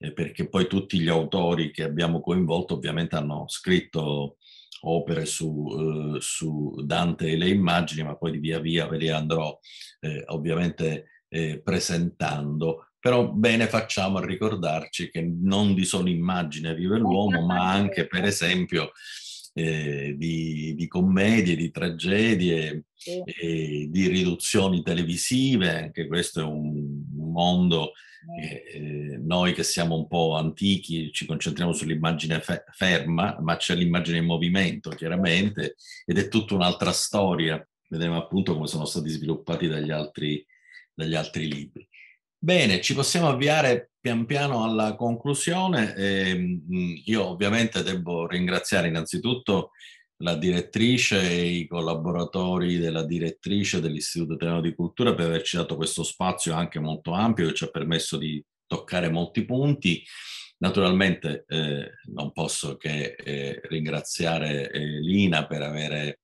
eh, perché poi tutti gli autori che abbiamo coinvolto ovviamente hanno scritto opere su, su Dante e le immagini, ma poi via via ve le andrò ovviamente eh, presentando. Però bene facciamo a ricordarci che non di solo immagine vive l'uomo, ma anche per esempio eh, di, di, commedie, di tragedie, sì. eh, di riduzioni televisive, anche questo è un, un mondo eh, noi che siamo un po' antichi ci concentriamo sull'immagine fe- ferma, ma c'è l'immagine in movimento chiaramente ed è tutta un'altra storia. Vedremo appunto come sono stati sviluppati dagli altri degli altri libri. Bene, ci possiamo avviare pian piano alla conclusione. E ehm, io ovviamente devo ringraziare innanzitutto la direttrice e i collaboratori della direttrice dell'Istituto Italiano di Cultura per averci dato questo spazio anche molto ampio che ci ha permesso di toccare molti punti. Naturalmente eh, non posso che eh, ringraziare eh, Lina per aver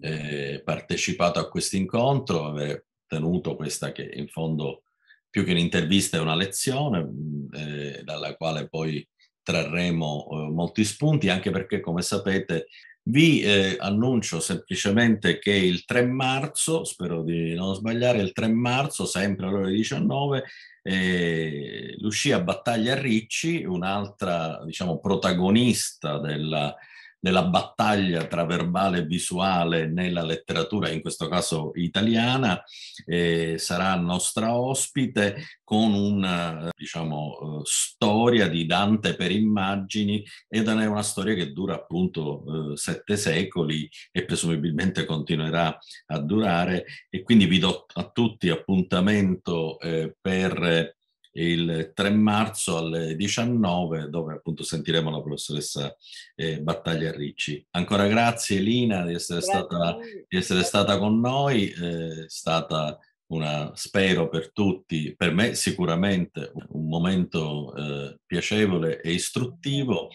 eh, partecipato a questo incontro, aver tenuto questa che in fondo più che un'intervista è una lezione eh, dalla quale poi trarremo eh, molti spunti, anche perché come sapete vi eh, annuncio semplicemente che il 3 marzo, spero di non sbagliare, il 3 marzo, sempre alle ore 19, eh, a Battaglia Ricci, un'altra diciamo, protagonista della nella battaglia tra verbale e visuale nella letteratura, in questo caso italiana, eh, sarà nostra ospite con una eh, diciamo, eh, storia di Dante per immagini ed è una storia che dura appunto eh, sette secoli e presumibilmente continuerà a durare e quindi vi do a tutti appuntamento eh, per il 3 marzo alle 19 dove appunto sentiremo la professoressa eh, Battaglia Ricci. Ancora grazie Lina di essere, Stata, di essere stata, con noi, eh, è stata una, spero per tutti, per me sicuramente un momento eh, piacevole e istruttivo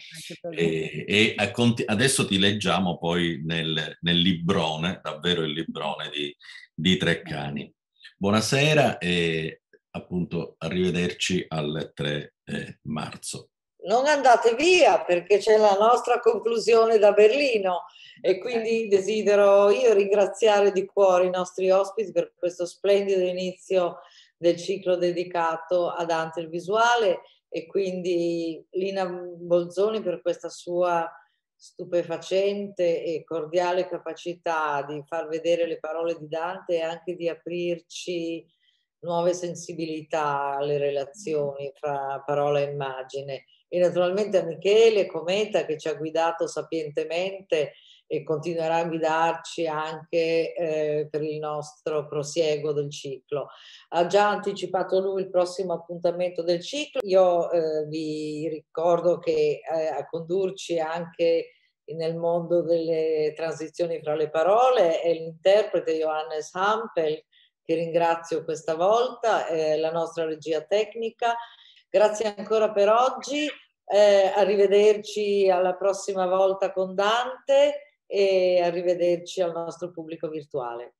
e, e a, adesso ti leggiamo poi nel, nel, librone, davvero il librone di, di Treccani. Buonasera e appunto arrivederci al 3 eh, marzo. Non andate via perché c'è la nostra conclusione da Berlino e quindi eh. desidero io ringraziare di cuore i nostri ospiti per questo splendido inizio del ciclo dedicato a Dante il Visuale e quindi Lina Bolzoni per questa sua stupefacente e cordiale capacità di far vedere le parole di Dante e anche di aprirci nuove sensibilità alle relazioni fra parola e immagine e naturalmente a Michele Cometa che ci ha guidato sapientemente e continuerà a guidarci anche eh, per il nostro prosieguo del ciclo. Ha già anticipato lui il prossimo appuntamento del ciclo. Io eh, vi ricordo che eh, a condurci anche nel mondo delle transizioni fra le parole è l'interprete Johannes Hampel che ringrazio questa volta, eh, la nostra regia tecnica. Grazie ancora per oggi, eh, arrivederci alla prossima volta con Dante e arrivederci al nostro pubblico virtuale.